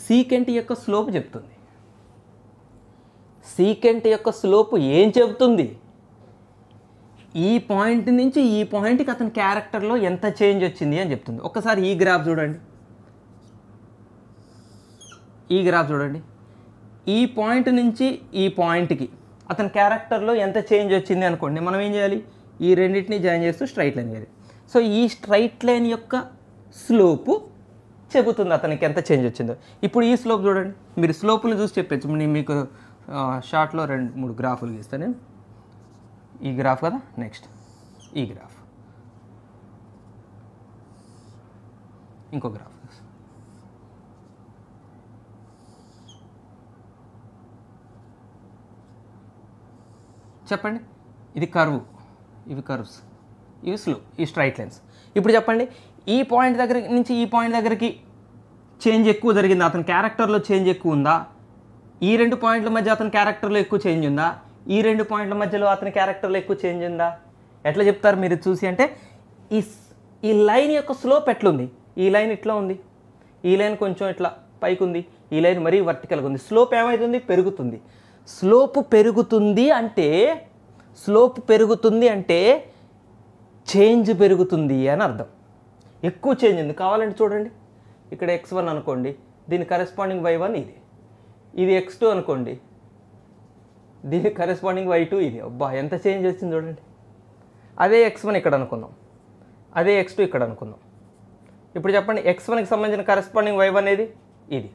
సీకెంట్ యొక్క స్లోప్ చెప్తుంది సీకెంట్ యొక్క స్లోప్ ఏం చెబుతుంది ఈ పాయింట్ నుంచి ఈ పాయింట్కి అతని క్యారెక్టర్లో ఎంత చేంజ్ వచ్చింది అని చెప్తుంది ఒకసారి ఈ గ్రాఫ్ చూడండి ఈ గ్రాఫ్ చూడండి ఈ పాయింట్ నుంచి ఈ పాయింట్కి అతని క్యారెక్టర్లో ఎంత చేంజ్ వచ్చింది అనుకోండి మనం ఏం చేయాలి ఈ రెండింటిని జాయిన్ చేస్తూ స్ట్రైట్ లైన్ వేయాలి సో ఈ స్ట్రైట్ లైన్ యొక్క స్లోపు చెబుతుంది అతనికి ఎంత చేంజ్ వచ్చిందో ఇప్పుడు ఈ స్లోప్ చూడండి మీరు స్లోపులు చూసి చెప్పచ్చు నేను మీకు షార్ట్లో రెండు మూడు గ్రాఫులు గీస్తాను నేను ఈ గ్రాఫ్ కదా నెక్స్ట్ ఈ గ్రాఫ్ ఇంకో గ్రాఫ్ చెప్పండి ఇది కరువు ఇవి కర్వ్స్ స్లో ఈ స్ట్రైట్ లైన్స్ ఇప్పుడు చెప్పండి ఈ పాయింట్ దగ్గర నుంచి ఈ పాయింట్ దగ్గరికి చేంజ్ ఎక్కువ జరిగిందా అతని క్యారెక్టర్లో చేంజ్ ఎక్కువ ఉందా ఈ రెండు పాయింట్ల మధ్య అతని క్యారెక్టర్లో ఎక్కువ చేంజ్ ఉందా ఈ రెండు పాయింట్ల మధ్యలో అతని క్యారెక్టర్లో ఎక్కువ చేంజ్ ఉందా ఎట్లా చెప్తారు మీరు చూసి అంటే ఈ ఈ లైన్ యొక్క స్లోప్ ఎట్లుంది ఈ లైన్ ఇట్లా ఉంది ఈ లైన్ కొంచెం ఇట్లా పైకి ఉంది ఈ లైన్ మరీ వర్టికల్గా ఉంది స్లోప్ ఏమవుతుంది పెరుగుతుంది స్లోప్ పెరుగుతుంది అంటే స్లోప్ పెరుగుతుంది అంటే చేంజ్ పెరుగుతుంది అని అర్థం ఎక్కువ చేంజ్ ఉంది కావాలంటే చూడండి ఇక్కడ ఎక్స్ వన్ అనుకోండి దీని కరెస్పాండింగ్ వై వన్ ఇది ఇది ఎక్స్ టూ అనుకోండి దీని కరెస్పాండింగ్ వై టూ ఇది అబ్బా ఎంత చేంజ్ వచ్చింది చూడండి అదే ఎక్స్ వన్ ఇక్కడ అనుకుందాం అదే ఎక్స్ టూ ఇక్కడ అనుకుందాం ఇప్పుడు చెప్పండి ఎక్స్ వన్కి సంబంధించిన కరెస్పాండింగ్ వై వన్ ఏది ఇది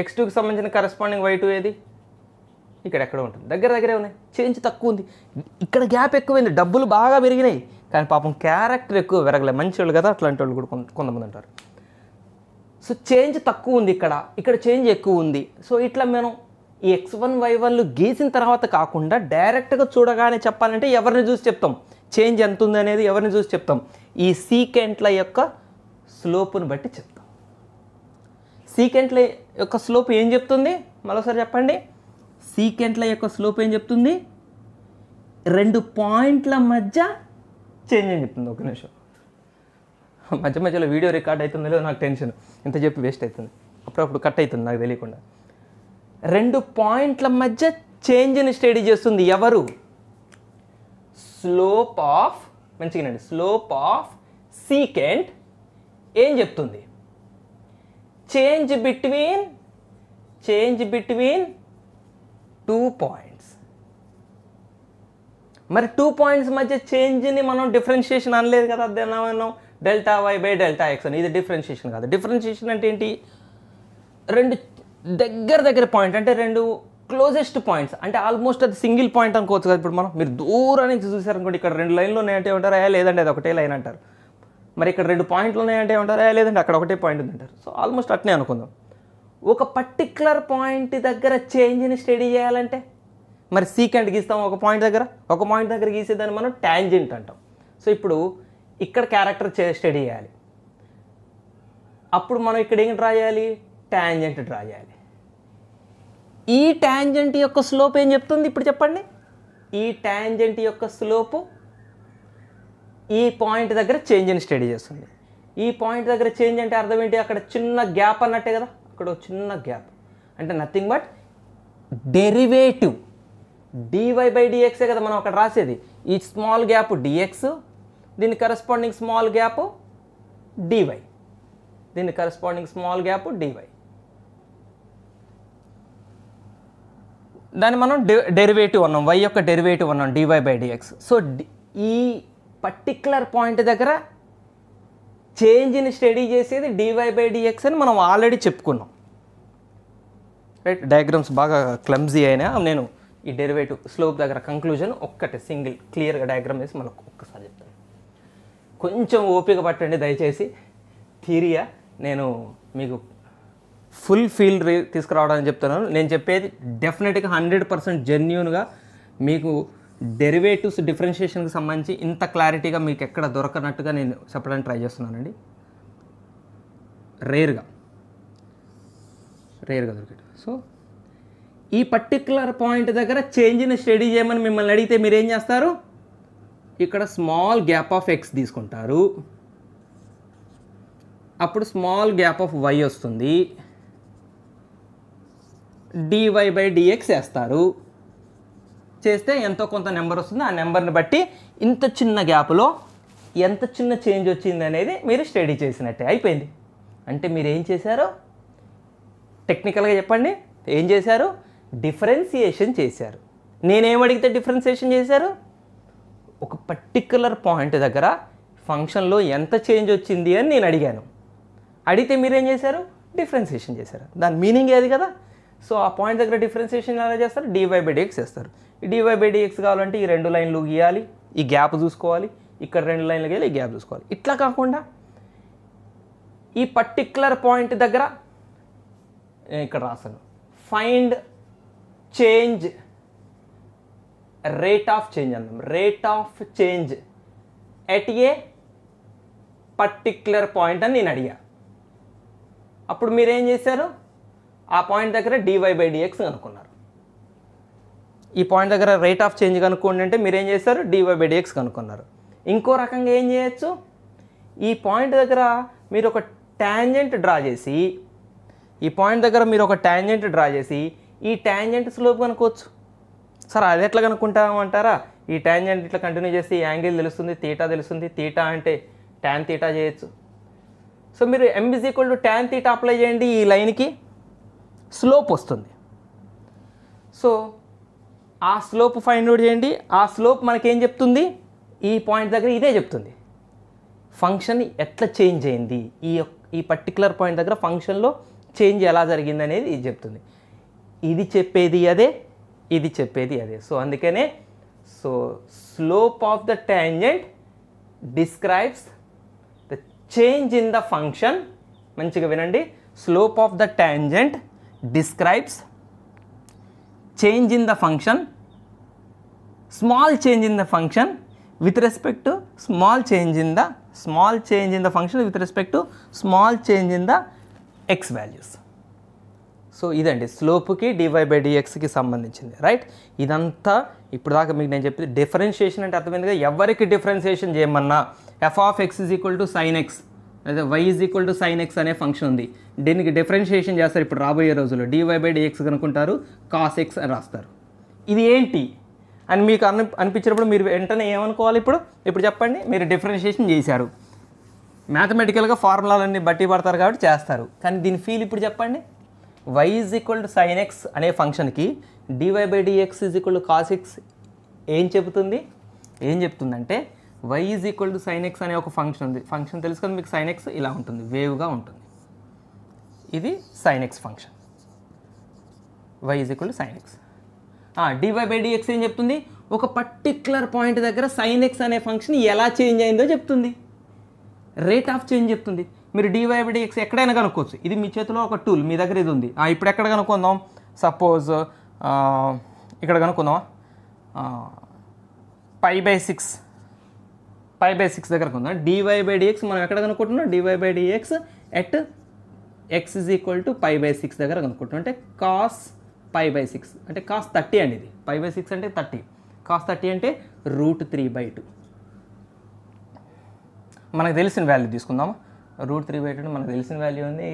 ఎక్స్ టూకి సంబంధించిన కరెస్పాండింగ్ వై టూ ఏది ఇక్కడ ఎక్కడ ఉంటుంది దగ్గర దగ్గరే ఉన్నాయి చేంజ్ తక్కువ ఉంది ఇక్కడ గ్యాప్ ఎక్కువైంది డబ్బులు బాగా పెరిగినాయి కానీ పాపం క్యారెక్టర్ ఎక్కువ పెరగలేదు మంచి వాళ్ళు కదా అట్లాంటి వాళ్ళు కూడా కొంతమంది అంటారు సో చేంజ్ తక్కువ ఉంది ఇక్కడ ఇక్కడ చేంజ్ ఎక్కువ ఉంది సో ఇట్లా మనం ఈ ఎక్స్ వన్ వై వన్లు గీసిన తర్వాత కాకుండా డైరెక్ట్గా చూడగానే చెప్పాలంటే ఎవరిని చూసి చెప్తాం చేంజ్ ఎంత ఉంది అనేది ఎవరిని చూసి చెప్తాం ఈ సీకెంట్ల యొక్క స్లోపుని బట్టి చెప్తాం సీకెంట్ల యొక్క స్లోప్ ఏం చెప్తుంది మరోసారి చెప్పండి సీకెంట్ల యొక్క స్లోప్ ఏం చెప్తుంది రెండు పాయింట్ల మధ్య చేంజ్ అని చెప్తుంది ఒక నిమిషం మధ్య మధ్యలో వీడియో రికార్డ్ అవుతుంది లేదో నాకు టెన్షన్ ఇంత చెప్పి వేస్ట్ అవుతుంది అప్పుడప్పుడు కట్ అవుతుంది నాకు తెలియకుండా రెండు పాయింట్ల మధ్య చేంజ్ని స్టడీ చేస్తుంది ఎవరు స్లోప్ ఆఫ్ మంచిగానండి స్లోప్ ఆఫ్ సీకెంట్ ఏం చెప్తుంది change between change between two points మరి టూ పాయింట్స్ మధ్య చేంజ్ని మనం డిఫరెన్షియేషన్ అనలేదు కదా మనం delta why by delta X అని ఇది డిఫరెన్షియేషన్ కాదు డిఫరెన్షియేషన్ అంటే ఏంటి రెండు దగ్గర దగ్గర పాయింట్ అంటే రెండు క్లోజెస్ట్ పాయింట్స్ అంటే ఆల్మోస్ట్ అది సింగిల్ పాయింట్ అనుకోవచ్చు కదా ఇప్పుడు మనం మీరు దూరం నుంచి చూసారనుకోండి ఇక్కడ రెండు లైన్లు ఉన్నాయంటే ఉంటారా లేదండి అది ఒకటే లైన్ అంటారు మరి ఇక్కడ రెండు పాయింట్లు ఉన్నాయంటే ఉంటారా లేదండి అక్కడ ఒకటే పాయింట్ ఉందంటారు సో ఆల్మోస్ట్ అట్నే అనుకుందాం ఒక పర్టిక్యులర్ పాయింట్ దగ్గర చేంజ్ని స్టడీ చేయాలంటే మరి సీకెంట్ గీస్తాం ఒక పాయింట్ దగ్గర ఒక పాయింట్ దగ్గర గీసేదాన్ని మనం ట్యాంజెంట్ అంటాం సో ఇప్పుడు ఇక్కడ క్యారెక్టర్ చే స్టడీ చేయాలి అప్పుడు మనం ఇక్కడ ఏం డ్రా చేయాలి ట్యాంజెంట్ డ్రా చేయాలి ఈ ట్యాంజెంట్ యొక్క స్లోప్ ఏం చెప్తుంది ఇప్పుడు చెప్పండి ఈ ట్యాంజెంట్ యొక్క స్లోపు ఈ పాయింట్ దగ్గర చేంజ్ని స్టడీ చేస్తుంది ఈ పాయింట్ దగ్గర చేంజ్ అంటే అర్థం ఏంటి అక్కడ చిన్న గ్యాప్ అన్నట్టే కదా ఇక్కడ చిన్న గ్యాప్ అంటే nothing but derivative D Y by డిఎక్సే కదా మనం అక్కడ రాసేది ఈ స్మాల్ గ్యాప్ డిఎక్స్ దీని కరస్పాండింగ్ స్మాల్ గ్యాప్ డివై దీని కరస్పాండింగ్ స్మాల్ గ్యాప్ డివై దాన్ని మనం డెరివేటివ్ అన్నాం వై యొక్క డెరివేటివ్ అన్నాం డివై బై డిఎక్స్ సో ఈ పర్టిక్యులర్ పాయింట్ దగ్గర చేంజ్ని స్టడీ చేసేది డివై బై డిఎక్స్ అని మనం ఆల్రెడీ చెప్పుకున్నాం రైట్ డయాగ్రామ్స్ బాగా క్లమ్జీ అయినా నేను ఈ డెరివేటివ్ స్లోప్ దగ్గర కంక్లూజన్ ఒక్కటే సింగిల్ క్లియర్గా డయాగ్రామ్ వేసి మనకు ఒక్కసారి చెప్తాను కొంచెం ఓపిక పట్టండి దయచేసి థీరియా నేను మీకు ఫుల్ ఫీల్ తీసుకురావడానికి చెప్తున్నాను నేను చెప్పేది డెఫినెట్గా హండ్రెడ్ పర్సెంట్ జెన్యున్గా మీకు డెరివేటివ్స్ డిఫరెన్షియేషన్కి సంబంధించి ఇంత క్లారిటీగా మీకు ఎక్కడ దొరకనట్టుగా నేను చెప్పడానికి ట్రై చేస్తున్నానండి రేర్గా రేర్గా దొరికే సో ఈ పర్టిక్యులర్ పాయింట్ దగ్గర చేంజ్ని స్టడీ చేయమని మిమ్మల్ని అడిగితే మీరు ఏం చేస్తారు ఇక్కడ స్మాల్ గ్యాప్ ఆఫ్ ఎక్స్ తీసుకుంటారు అప్పుడు స్మాల్ గ్యాప్ ఆఫ్ వై వస్తుంది డివై బై డిఎక్స్ వేస్తారు చేస్తే ఎంతో కొంత నెంబర్ వస్తుంది ఆ నెంబర్ని బట్టి ఇంత చిన్న గ్యాప్లో ఎంత చిన్న చేంజ్ వచ్చింది అనేది మీరు స్టడీ చేసినట్టే అయిపోయింది అంటే మీరు ఏం చేశారు టెక్నికల్గా చెప్పండి ఏం చేశారు డిఫరెన్సియేషన్ చేశారు నేనేమడిగితే డిఫరెన్సియేషన్ చేశారు ఒక పర్టిక్యులర్ పాయింట్ దగ్గర ఫంక్షన్లో ఎంత చేంజ్ వచ్చింది అని నేను అడిగాను అడిగితే మీరేం చేశారు డిఫరెన్సియేషన్ చేశారు దాని మీనింగ్ ఏది కదా సో ఆ పాయింట్ దగ్గర డిఫరెన్షియేషన్ ఎలా చేస్తారు డివై బై డిఎక్స్ చేస్తారు ఈ డివై బై డిఎక్స్ కావాలంటే ఈ రెండు లైన్లు గీయాలి ఈ గ్యాప్ చూసుకోవాలి ఇక్కడ రెండు లైన్లు గీయాలి ఈ గ్యాప్ చూసుకోవాలి ఇట్లా కాకుండా ఈ పర్టిక్యులర్ పాయింట్ దగ్గర నేను ఇక్కడ రాస్తాను find change rate of change అందాం rate of change at a particular point అని నేను అడిగా అప్పుడు మీరేం చేశారు ఆ పాయింట్ దగ్గర డివై బై డిఎక్స్ కనుక్కున్నారు ఈ పాయింట్ దగ్గర రేట్ ఆఫ్ చేంజ్ కనుక్కోండి అంటే మీరు ఏం చేస్తారు డివై బై డిఎక్స్ కనుక్కున్నారు ఇంకో రకంగా ఏం చేయొచ్చు ఈ పాయింట్ దగ్గర మీరు ఒక ట్యాంజెంట్ డ్రా చేసి ఈ పాయింట్ దగ్గర మీరు ఒక ట్యాంజెంట్ డ్రా చేసి ఈ ట్యాంజెంట్ స్లోప్ కనుక్కోవచ్చు సార్ అది ఎట్లా కనుక్కుంటామంటారా ఈ ట్యాంజెంట్ ఇట్లా కంటిన్యూ చేసి యాంగిల్ తెలుస్తుంది తీటా తెలుస్తుంది తీటా అంటే ట్యాన్ తీటా చేయొచ్చు సో మీరు M is equal to tan theta apply చేయండి ఈ లైన్కి స్లోప్ వస్తుంది సో ఆ స్లోప్ ఫైండ్ అవుట్ చేయండి ఆ స్లోప్ మనకేం చెప్తుంది ఈ పాయింట్ దగ్గర ఇదే చెప్తుంది ఫంక్షన్ ఎట్లా చేంజ్ అయింది ఈ ఈ పర్టికులర్ పాయింట్ దగ్గర ఫంక్షన్లో చేంజ్ ఎలా జరిగింది అనేది ఇది చెప్తుంది ఇది చెప్పేది అదే ఇది చెప్పేది అదే సో అందుకనే so slope of the tangent describes the change in the function మంచిగా వినండి slope of the tangent describes change in the function, small change in the function with respect to small change in the small change in the function with respect to small change in the x values. So ఇదండి స్లోప్కి DY by డిఎక్స్కి సంబంధించింది right ఇదంతా ఇప్పుడు దాకా మీకు నేను చెప్పింది differentiation అంటే అర్థమైంది కదా ఎవరికి డిఫరెన్షియేషన్ చేయమన్నా F of X is equal to sine X లేదా Y is equal to sine X అనే ఫంక్షన్ ఉంది దీనికి డిఫరెన్షియేషన్ చేస్తారు ఇప్పుడు రాబోయే రోజుల్లో డివై బై డిఎక్స్ కనుక్కుంటారు కాస్ ఎక్స్ అని రాస్తారు ఇది ఏంటి అని మీకు అన్ అనిపించినప్పుడు మీరు వెంటనే ఏమనుకోవాలి ఇప్పుడు ఇప్పుడు చెప్పండి మీరు డిఫరెన్షియేషన్ చేశారు మ్యాథమెటికల్గా ఫార్ములాలన్నీ బట్టి పడతారు కాబట్టి చేస్తారు కానీ దీని ఫీల్ ఇప్పుడు చెప్పండి Y is equal to sine X అనే ఫంక్షన్కి D Y by dx is equal to cos X ఏం చెబుతుంది ఏం చెప్తుందంటే Y is equal to sine X అనే ఒక ఫంక్షన్ ఉంది ఫంక్షన్ తెలుసుకొని మీకు సైన్ ఎక్స్ ఇలా ఉంటుంది వేవ్గా ఉంటుంది ఇది sine X function Y is equal to sine X DY by dx ఏం చెప్తుంది ఒక పర్టిక్యులర్ పాయింట్ దగ్గర సైన్ ఎక్స్ అనే ఫంక్షన్ ఎలా చేంజ్ అయిందో చెప్తుంది రేట్ ఆఫ్ చేంజ్ చెప్తుంది మీరు డివై బై డిఎక్స్ ఎక్కడైనా కనుక్కోవచ్చు ఇది మీ చేతిలో ఒక టూల్ మీ దగ్గర ఇది ఉంది ఇప్పుడు ఎక్కడ కనుక్కుందాం సపోజ్ ఇక్కడ కనుక్కుందాం pi by six pi by six దగ్గర కొందాం డివై బై డిఎక్స్ మనం ఎక్కడ కనుక్కుంటున్నాం D Y by dx at X is equal to pi by six దగ్గర కనుక్కుంటాం అంటే కాస్ పై బై సిక్స్ అంటే కాస్ థర్టీ అండి ఇది పై బై సిక్స్ అంటే థర్టీ కాస్ థర్టీ అంటే రూట్ త్రీ బై టూ మనకు తెలిసిన వాల్యూ తీసుకుందాం రూట్ త్రీ బై టూ మనకు తెలిసిన వాల్యూ ఉంది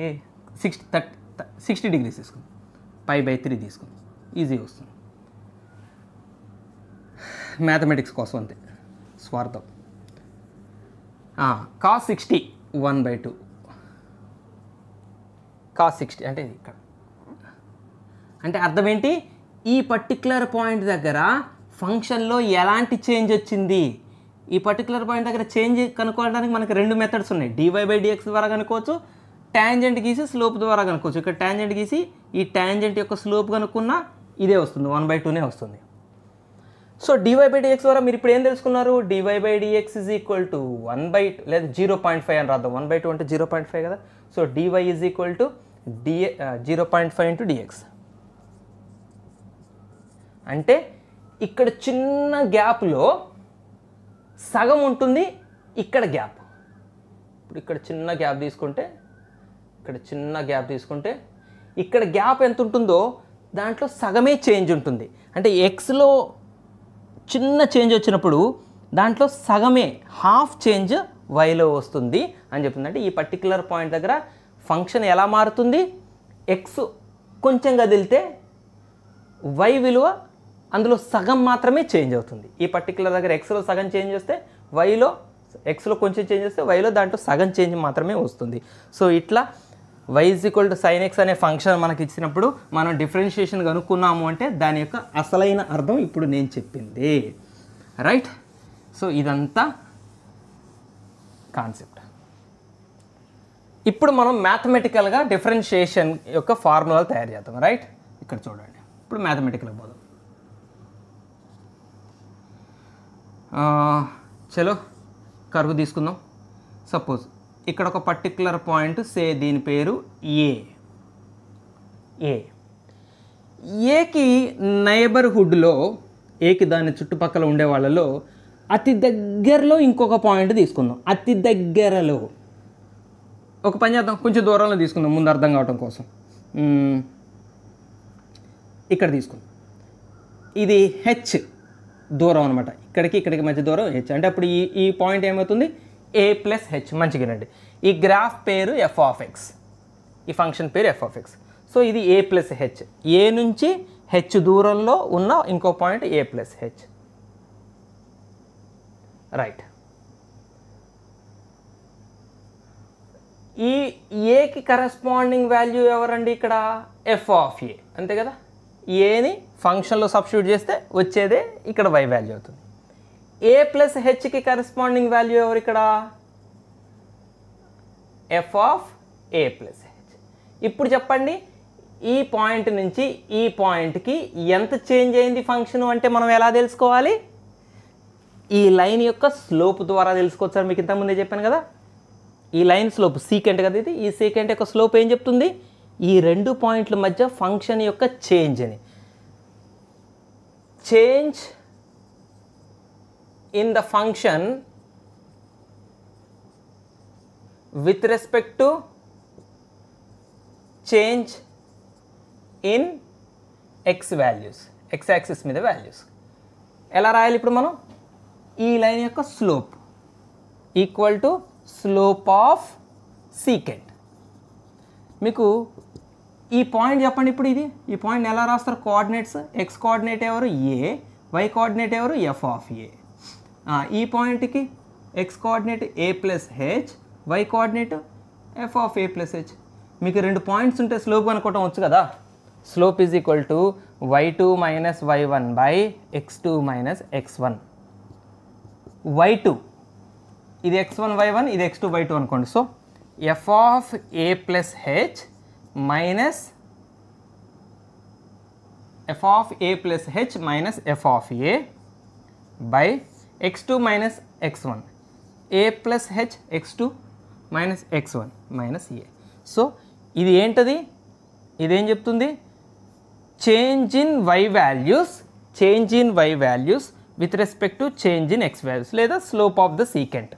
సిక్స్టీ థర్టీ సిక్స్టీ డిగ్రీస్ తీసుకుందాం పై బై త్రీ తీసుకుందాం ఈజీ వస్తుంది మ్యాథమెటిక్స్ కోసం అంతే స్వార్థం cos sixty one by two cos sixty అంటే ఇది ఇక్కడ అంటే అర్థం ఏంటి ఈ పర్టికులర్ పాయింట్ దగ్గర ఫంక్షన్లో ఎలాంటి చేంజ్ వచ్చింది ఈ పర్టికులర్ పాయింట్ దగ్గర చేంజ్ కనుక్కోవడానికి మనకి రెండు మెథడ్స్ ఉన్నాయి డివై బై డిఎక్స్ ద్వారా కనుక్కోవచ్చు ట్యాంజెంట్ గీసి స్లోప్ ద్వారా కనుక్కోవచ్చు ఇక్కడ ట్యాంజెంట్ గీసి ఈ ట్యాంజెంట్ యొక్క స్లోప్ కనుక్కున్నా ఇదే వస్తుంది వన్ బై టూనే వస్తుంది సో డివై బై డిఎక్స్ ద్వారా మీరు ఇప్పుడు ఏం తెలుసుకున్నారు D Y by dx is equal to one by లేదా జీరో పాయింట్ ఫైవ్ అని రాద్దాం వన్ బై టూ అంటే జీరో పాయింట్ ఫైవ్ కదా so D Y is equal to d, uh, 0 0.5 into dx. అంటే ఇక్కడ చిన్న గ్యాప్లో సగం ఉంటుంది ఇక్కడ గ్యాప్ ఇప్పుడు ఇక్కడ చిన్న గ్యాప్ తీసుకుంటే ఇక్కడ చిన్న గ్యాప్ తీసుకుంటే ఇక్కడ గ్యాప్ ఎంత ఉంటుందో దాంట్లో సగమే చేంజ్ ఉంటుంది అంటే ఎక్స్లో చిన్న చేంజ్ వచ్చినప్పుడు దాంట్లో సగమే హాఫ్ చేంజ్ వైలో వస్తుంది అని చెప్తుంది అంటే ఈ పర్టికులర్ పాయింట్ దగ్గర ఫంక్షన్ ఎలా మారుతుంది ఎక్స్ కొంచెం కదిలితే వై విలువ అందులో సగం మాత్రమే చేంజ్ అవుతుంది ఈ పర్టికులర్ దగ్గర ఎక్స్లో సగం చేంజ్ చేస్తే వైలో ఎక్స్లో కొంచెం చేంజ్ చేస్తే వైలో దాంట్లో సగం చేంజ్ మాత్రమే వస్తుంది సో ఇట్లా Y is to sine X అనే ఫంక్షన్ మనకి ఇచ్చినప్పుడు మనం డిఫరెన్షియేషన్ కనుక్కున్నాము అంటే దాని యొక్క అసలైన అర్థం ఇప్పుడు నేను చెప్పింది రైట్ సో ఇదంతా కాన్సెప్ట్ ఇప్పుడు మనం మ్యాథమెటికల్గా డిఫరెన్షియేషన్ యొక్క ఫార్ములాలు తయారు చేద్దాం రైట్ ఇక్కడ చూడండి ఇప్పుడు మ్యాథమెటికల్ పోదాం చలో కరువు తీసుకుందాం సపోజ్ ఇక్కడ ఒక పర్టిక్యులర్ పాయింట్ సే దీని పేరు ఏ ఏ ఏకి నైబర్హుడ్లో ఏకి దాని చుట్టుపక్కల ఉండే వాళ్ళలో అతి దగ్గరలో ఇంకొక పాయింట్ తీసుకుందాం అతి దగ్గరలో ఒక పని చేద్దాం కొంచెం దూరంలో తీసుకుందాం ముందు అర్థం కావటం కోసం ఇక్కడ తీసుకుందాం ఇది హెచ్ దూరం అనమాట ఇక్కడికి ఇక్కడికి మధ్య దూరం హెచ్ అంటే అప్పుడు ఈ ఈ పాయింట్ ఏమవుతుంది ఏ ప్లస్ హెచ్ మంచిగానండి ఈ గ్రాఫ్ పేరు ఎఫ్ ఆఫ్ ఎక్స్ ఈ ఫంక్షన్ పేరు ఎఫ్ ఆఫ్ ఎక్స్ సో ఇది ఏ ప్లస్ హెచ్ ఏ నుంచి హెచ్ దూరంలో ఉన్న ఇంకో point A plus H right ఈ ఏకి కరెస్పాండింగ్ వాల్యూ ఎవరండి ఇక్కడ ఎఫ్ ఆఫ్ ఏ అంతే కదా ఏని ఫంక్షన్లో సబ్స్టిట్యూట్ చేస్తే వచ్చేదే ఇక్కడ వై వాల్యూ అవుతుంది ఏ ప్లస్ హెచ్కి కరెస్పాండింగ్ వాల్యూ ఎవరు ఇక్కడ F of A plus H ఇప్పుడు చెప్పండి ఈ పాయింట్ నుంచి ఈ పాయింట్కి ఎంత చేంజ్ అయింది ఫంక్షన్ అంటే మనం ఎలా తెలుసుకోవాలి ఈ లైన్ యొక్క స్లోప్ ద్వారా తెలుసుకోవచ్చు సార్ మీకు ఇంతకుముందే చెప్పాను కదా ఈ లైన్ స్లోప్ సీకెంట్ కదా ఇది ఈ సీకెంట్ యొక్క స్లోప్ ఏం చెప్తుంది ఈ రెండు పాయింట్ల మధ్య ఫంక్షన్ యొక్క చేంజ్ అని change in the function with respect to change in X values X axis మీద వాల్యూస్ ఎలా రాయాలి ఇప్పుడు మనం ఈ లైన్ యొక్క slope equal to slope of secant మీకు ఈ పాయింట్ చెప్పండి ఇప్పుడు ఇది ఈ పాయింట్ ఎలా రాస్తారు కోఆర్డినేట్స్ ఎక్స్ కోఆర్డినేట్ ఎవరు ఏ వై కోఆర్డినేట్ ఎవరు ఎఫ్ ఆఫ్ ఏ ఈ పాయింట్కి X coordinate A plus H Y coordinate F of A plus H మీకు రెండు పాయింట్స్ ఉంటే స్లోప్ అనుకోవటం వచ్చు కదా slope is equal to Y two minus why one by X two minus X one Y two ఇది X one Y one ఇది X two Y two అనుకోండి so F of A plus H minus F of A plus H minus F of A by X two minus X one A plus H X two minus X one minus A so ఇది ఏంటది ఇదేం చెప్తుంది change in Y values change in Y values with respect to change in X values లేదా slope of the secant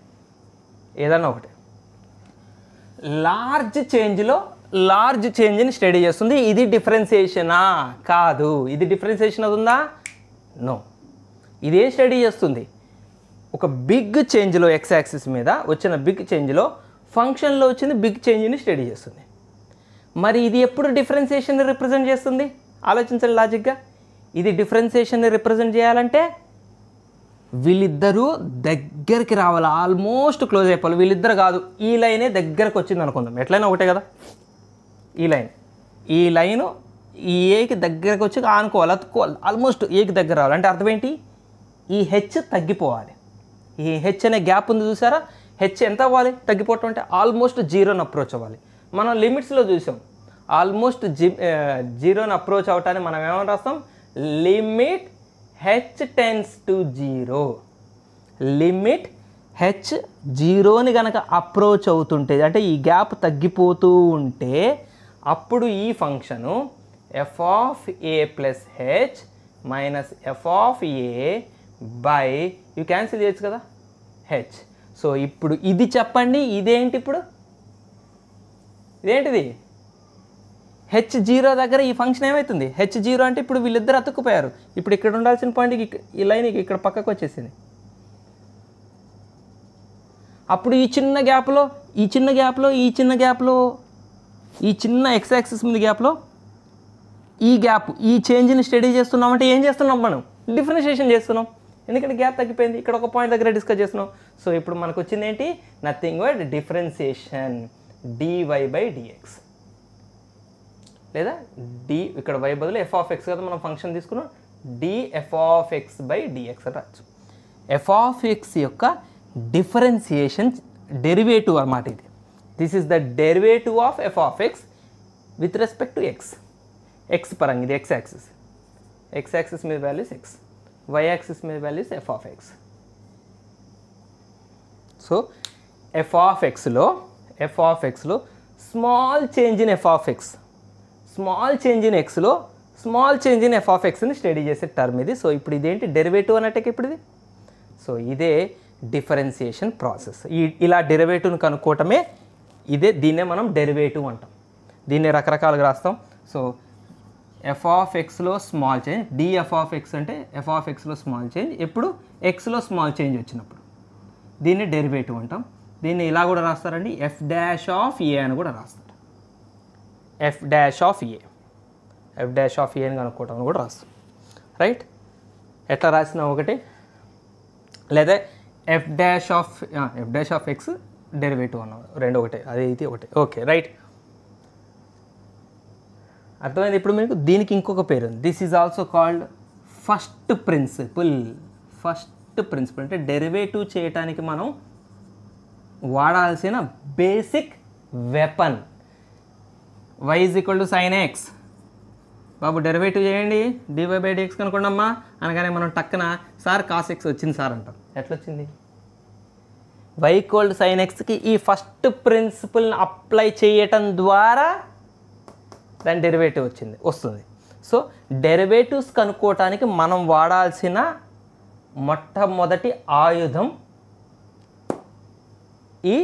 ఏదైనా ఒకటి large చేంజ్లో large చేంజ్ని study చేస్తుంది ఇది డిఫరెన్సియేషనా కాదు ఇది డిఫరెన్సియేషన్ అవుతుందా నో ఇదేం స్టడీ చేస్తుంది ఒక బిగ్ చేంజ్లో ఎక్స్ యాక్సిస్ మీద వచ్చిన బిగ్ చేంజ్లో ఫంక్షన్లో వచ్చిన బిగ్ చేంజ్ని స్టడీ చేస్తుంది మరి ఇది ఎప్పుడు డిఫరెన్సియేషన్ రిప్రజెంట్ చేస్తుంది ఆలోచించండి లాజిక్గా ఇది డిఫరెన్సియేషన్ రిప్రజెంట్ చేయాలంటే వీళ్ళిద్దరూ దగ్గరికి రావాలి ఆల్మోస్ట్ క్లోజ్ అయిపోవాలి వీళ్ళిద్దరు కాదు ఈ లైనే దగ్గరకు వచ్చింది అనుకుందాం ఎట్లయినా ఒకటే కదా ఈ లైన్ ఈ లైన్ ఈ ఏకి దగ్గరకు వచ్చి ఆనుకోవాలి అతుక్కోవాలి ఆల్మోస్ట్ ఏకి దగ్గర రావాలి అంటే అర్థం ఏంటి ఈ హెచ్ తగ్గిపోవాలి ఈ హెచ్ అనే గ్యాప్ ఉంది చూసారా హెచ్ ఎంత అవ్వాలి తగ్గిపోవటం అంటే ఆల్మోస్ట్ జీరోని అప్రోచ్ అవ్వాలి మనం లిమిట్స్లో చూసాం ఆల్మోస్ట్ జీ జీరోని అప్రోచ్ అవటాన్ని మనం ఏమని రాస్తాం limit H tends to zero limit H జీరోని కనుక అప్రోచ్ అవుతుంటే అంటే ఈ గ్యాప్ తగ్గిపోతూ ఉంటే అప్పుడు ఈ function F of A plus H minus F of A by you cancel చేయొచ్చు కదా హెచ్ సో ఇప్పుడు ఇది చెప్పండి ఇదేంటి ఇప్పుడు ఇదేంటిది హెచ్ జీరో దగ్గర ఈ ఫంక్షన్ ఏమవుతుంది హెచ్ జీరో అంటే ఇప్పుడు వీళ్ళిద్దరు అతుక్కుపోయారు ఇప్పుడు ఇక్కడ ఉండాల్సిన పాయింట్కి ఈ లైన్ ఇక్కడ పక్కకు వచ్చేసింది అప్పుడు ఈ చిన్న గ్యాప్లో ఈ చిన్న గ్యాప్లో ఈ చిన్న గ్యాప్లో ఈ చిన్న ఎక్స్ యాక్సెస్ మీద గ్యాప్లో ఈ గ్యాప్ ఈ చేంజ్ని స్టడీ చేస్తున్నామంటే ఏం చేస్తున్నాం మనం డిఫరెన్షియేషన్ చేస్తున్నాం ఎందుకంటే గ్యాప్ తగ్గిపోయింది ఇక్కడ ఒక పాయింట్ దగ్గర డిస్కస్ చేస్తున్నాం సో ఇప్పుడు మనకు వచ్చింది ఏంటి నథింగ్ వైట్ డిఫరెన్సియేషన్ డివై బై డిఎక్స్ లేదా డి ఇక్కడ వై బదులు ఎఫ్ ఆఫ్ ఎక్స్ కదా మనం ఫంక్షన్ తీసుకున్నాం D F of X by dx అని రావచ్చు ఎఫ్ ఆఫ్ ఎక్స్ యొక్క డిఫరెన్సియేషన్ డెరివేటివ్ అన్నమాట ఇది this is the derivative of F of X with respect to X X పరంగా ఇది ఎక్స్ యాక్సిస్ ఎక్స్ యాక్సిస్ మీద వాల్యూస్ ఎక్స్ వై యాక్సిస్ మీద values F of X so F of ఎక్స్లో F of ఎక్స్లో small change in F of X small change in ఎక్స్లో small change in F of ఎక్స్ని study చేసే term ఇది so ఇప్పుడు ఇదేంటి డెరివేటివ్ అన్నట్టు ఇప్పుడు ఇది సో ఇదే డిఫరెన్సియేషన్ ప్రాసెస్ ఈ ఇలా డెరివేటివ్ని కనుక్కోవటమే ఇదే దీన్నే మనం డెరివేటివ్ అంటాం దీన్నే రకరకాలుగా రాస్తాం సో ఎఫ్ ఆఫ్ ఎక్స్లో small change D F of X అంటే ఎఫ్ ఆఫ్ ఎక్స్లో స్మాల్ చేంజ్ ఎప్పుడు ఎక్స్లో స్మాల్ చేంజ్ వచ్చినప్పుడు దీన్ని డెరివేటివ్ అంటాం దీన్ని ఇలా కూడా రాస్తారండి ఎఫ్ డాష్ ఆఫ్ ఏ అని కూడా రాస్తాం F dash of A F dash of A అని కనుక్కోవటం కూడా రాస్తాం రైట్ ఎట్లా రాసిన ఒకటి లేదా F dash of F dash of X derivative అన్నాం రెండు ఒకటే అది ఇది ఒకటే ఓకే రైట్ అర్థమైంది ఇప్పుడు మీకు దీనికి ఇంకొక పేరు ఉంది this is also called first principle first principle అంటే డెరివేటివ్ చేయటానికి మనం వాడాల్సిన basic weapon Y is equal to sine X బాబు డెరివేటివ్ చేయండి డివై బై డిఎక్స్ కనుకోండమ్మా అనగానే మనం టక్కున సార్ కాస్ ఎక్స్ వచ్చింది సార్ అంటాం ఎట్లొచ్చింది వై కోల్డ్ సైన్ ఎక్స్కి ఈ ఫస్ట్ ప్రిన్సిపల్ని అప్లై చేయటం ద్వారా దాని డెరివేటివ్ వచ్చింది వస్తుంది సో డెరివేటివ్స్ కనుక్కోవటానికి మనం వాడాల్సిన మొట్టమొదటి ఆయుధం ఈ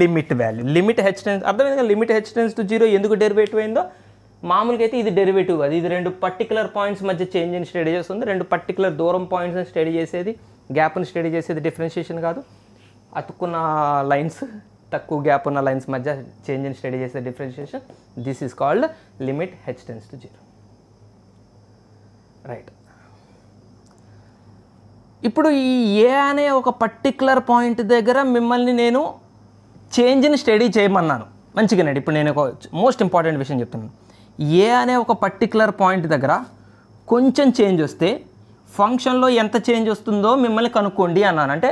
limit value limit H tends అర్థమైంది కదా limit H tends to zero ఎందుకు డెరివేటివ్ అయిందో మామూలుగా అయితే ఇది డెరివేటివ్ కాదు ఇది రెండు పర్టికులర్ పాయింట్స్ మధ్య చేంజ్ అని స్టడీ చేస్తుంది రెండు పర్టికులర్ దూరం పాయింట్స్ని స్టడీ చేసేది గ్యాప్ని స్టడీ చేసేది డిఫరెన్షియేషన్ కాదు అతుక్కున్న లైన్స్ తక్కువ గ్యాప్ ఉన్న లైన్స్ మధ్య చేంజ్ అని స్టడీ చేసే differentiation this is called limit H tends to zero right ఇప్పుడు ఈ ఏ అనే ఒక పర్టికులర్ పాయింట్ దగ్గర మిమ్మల్ని నేను చేంజ్ని స్టడీ చేయమన్నాను మంచిగా ఇప్పుడు నేను ఒక మోస్ట్ ఇంపార్టెంట్ విషయం చెప్తున్నాను ఏ అనే ఒక పర్టికులర్ పాయింట్ దగ్గర కొంచెం చేంజ్ వస్తే ఫంక్షన్లో ఎంత చేంజ్ వస్తుందో మిమ్మల్ని కనుక్కోండి అన్నాను అంటే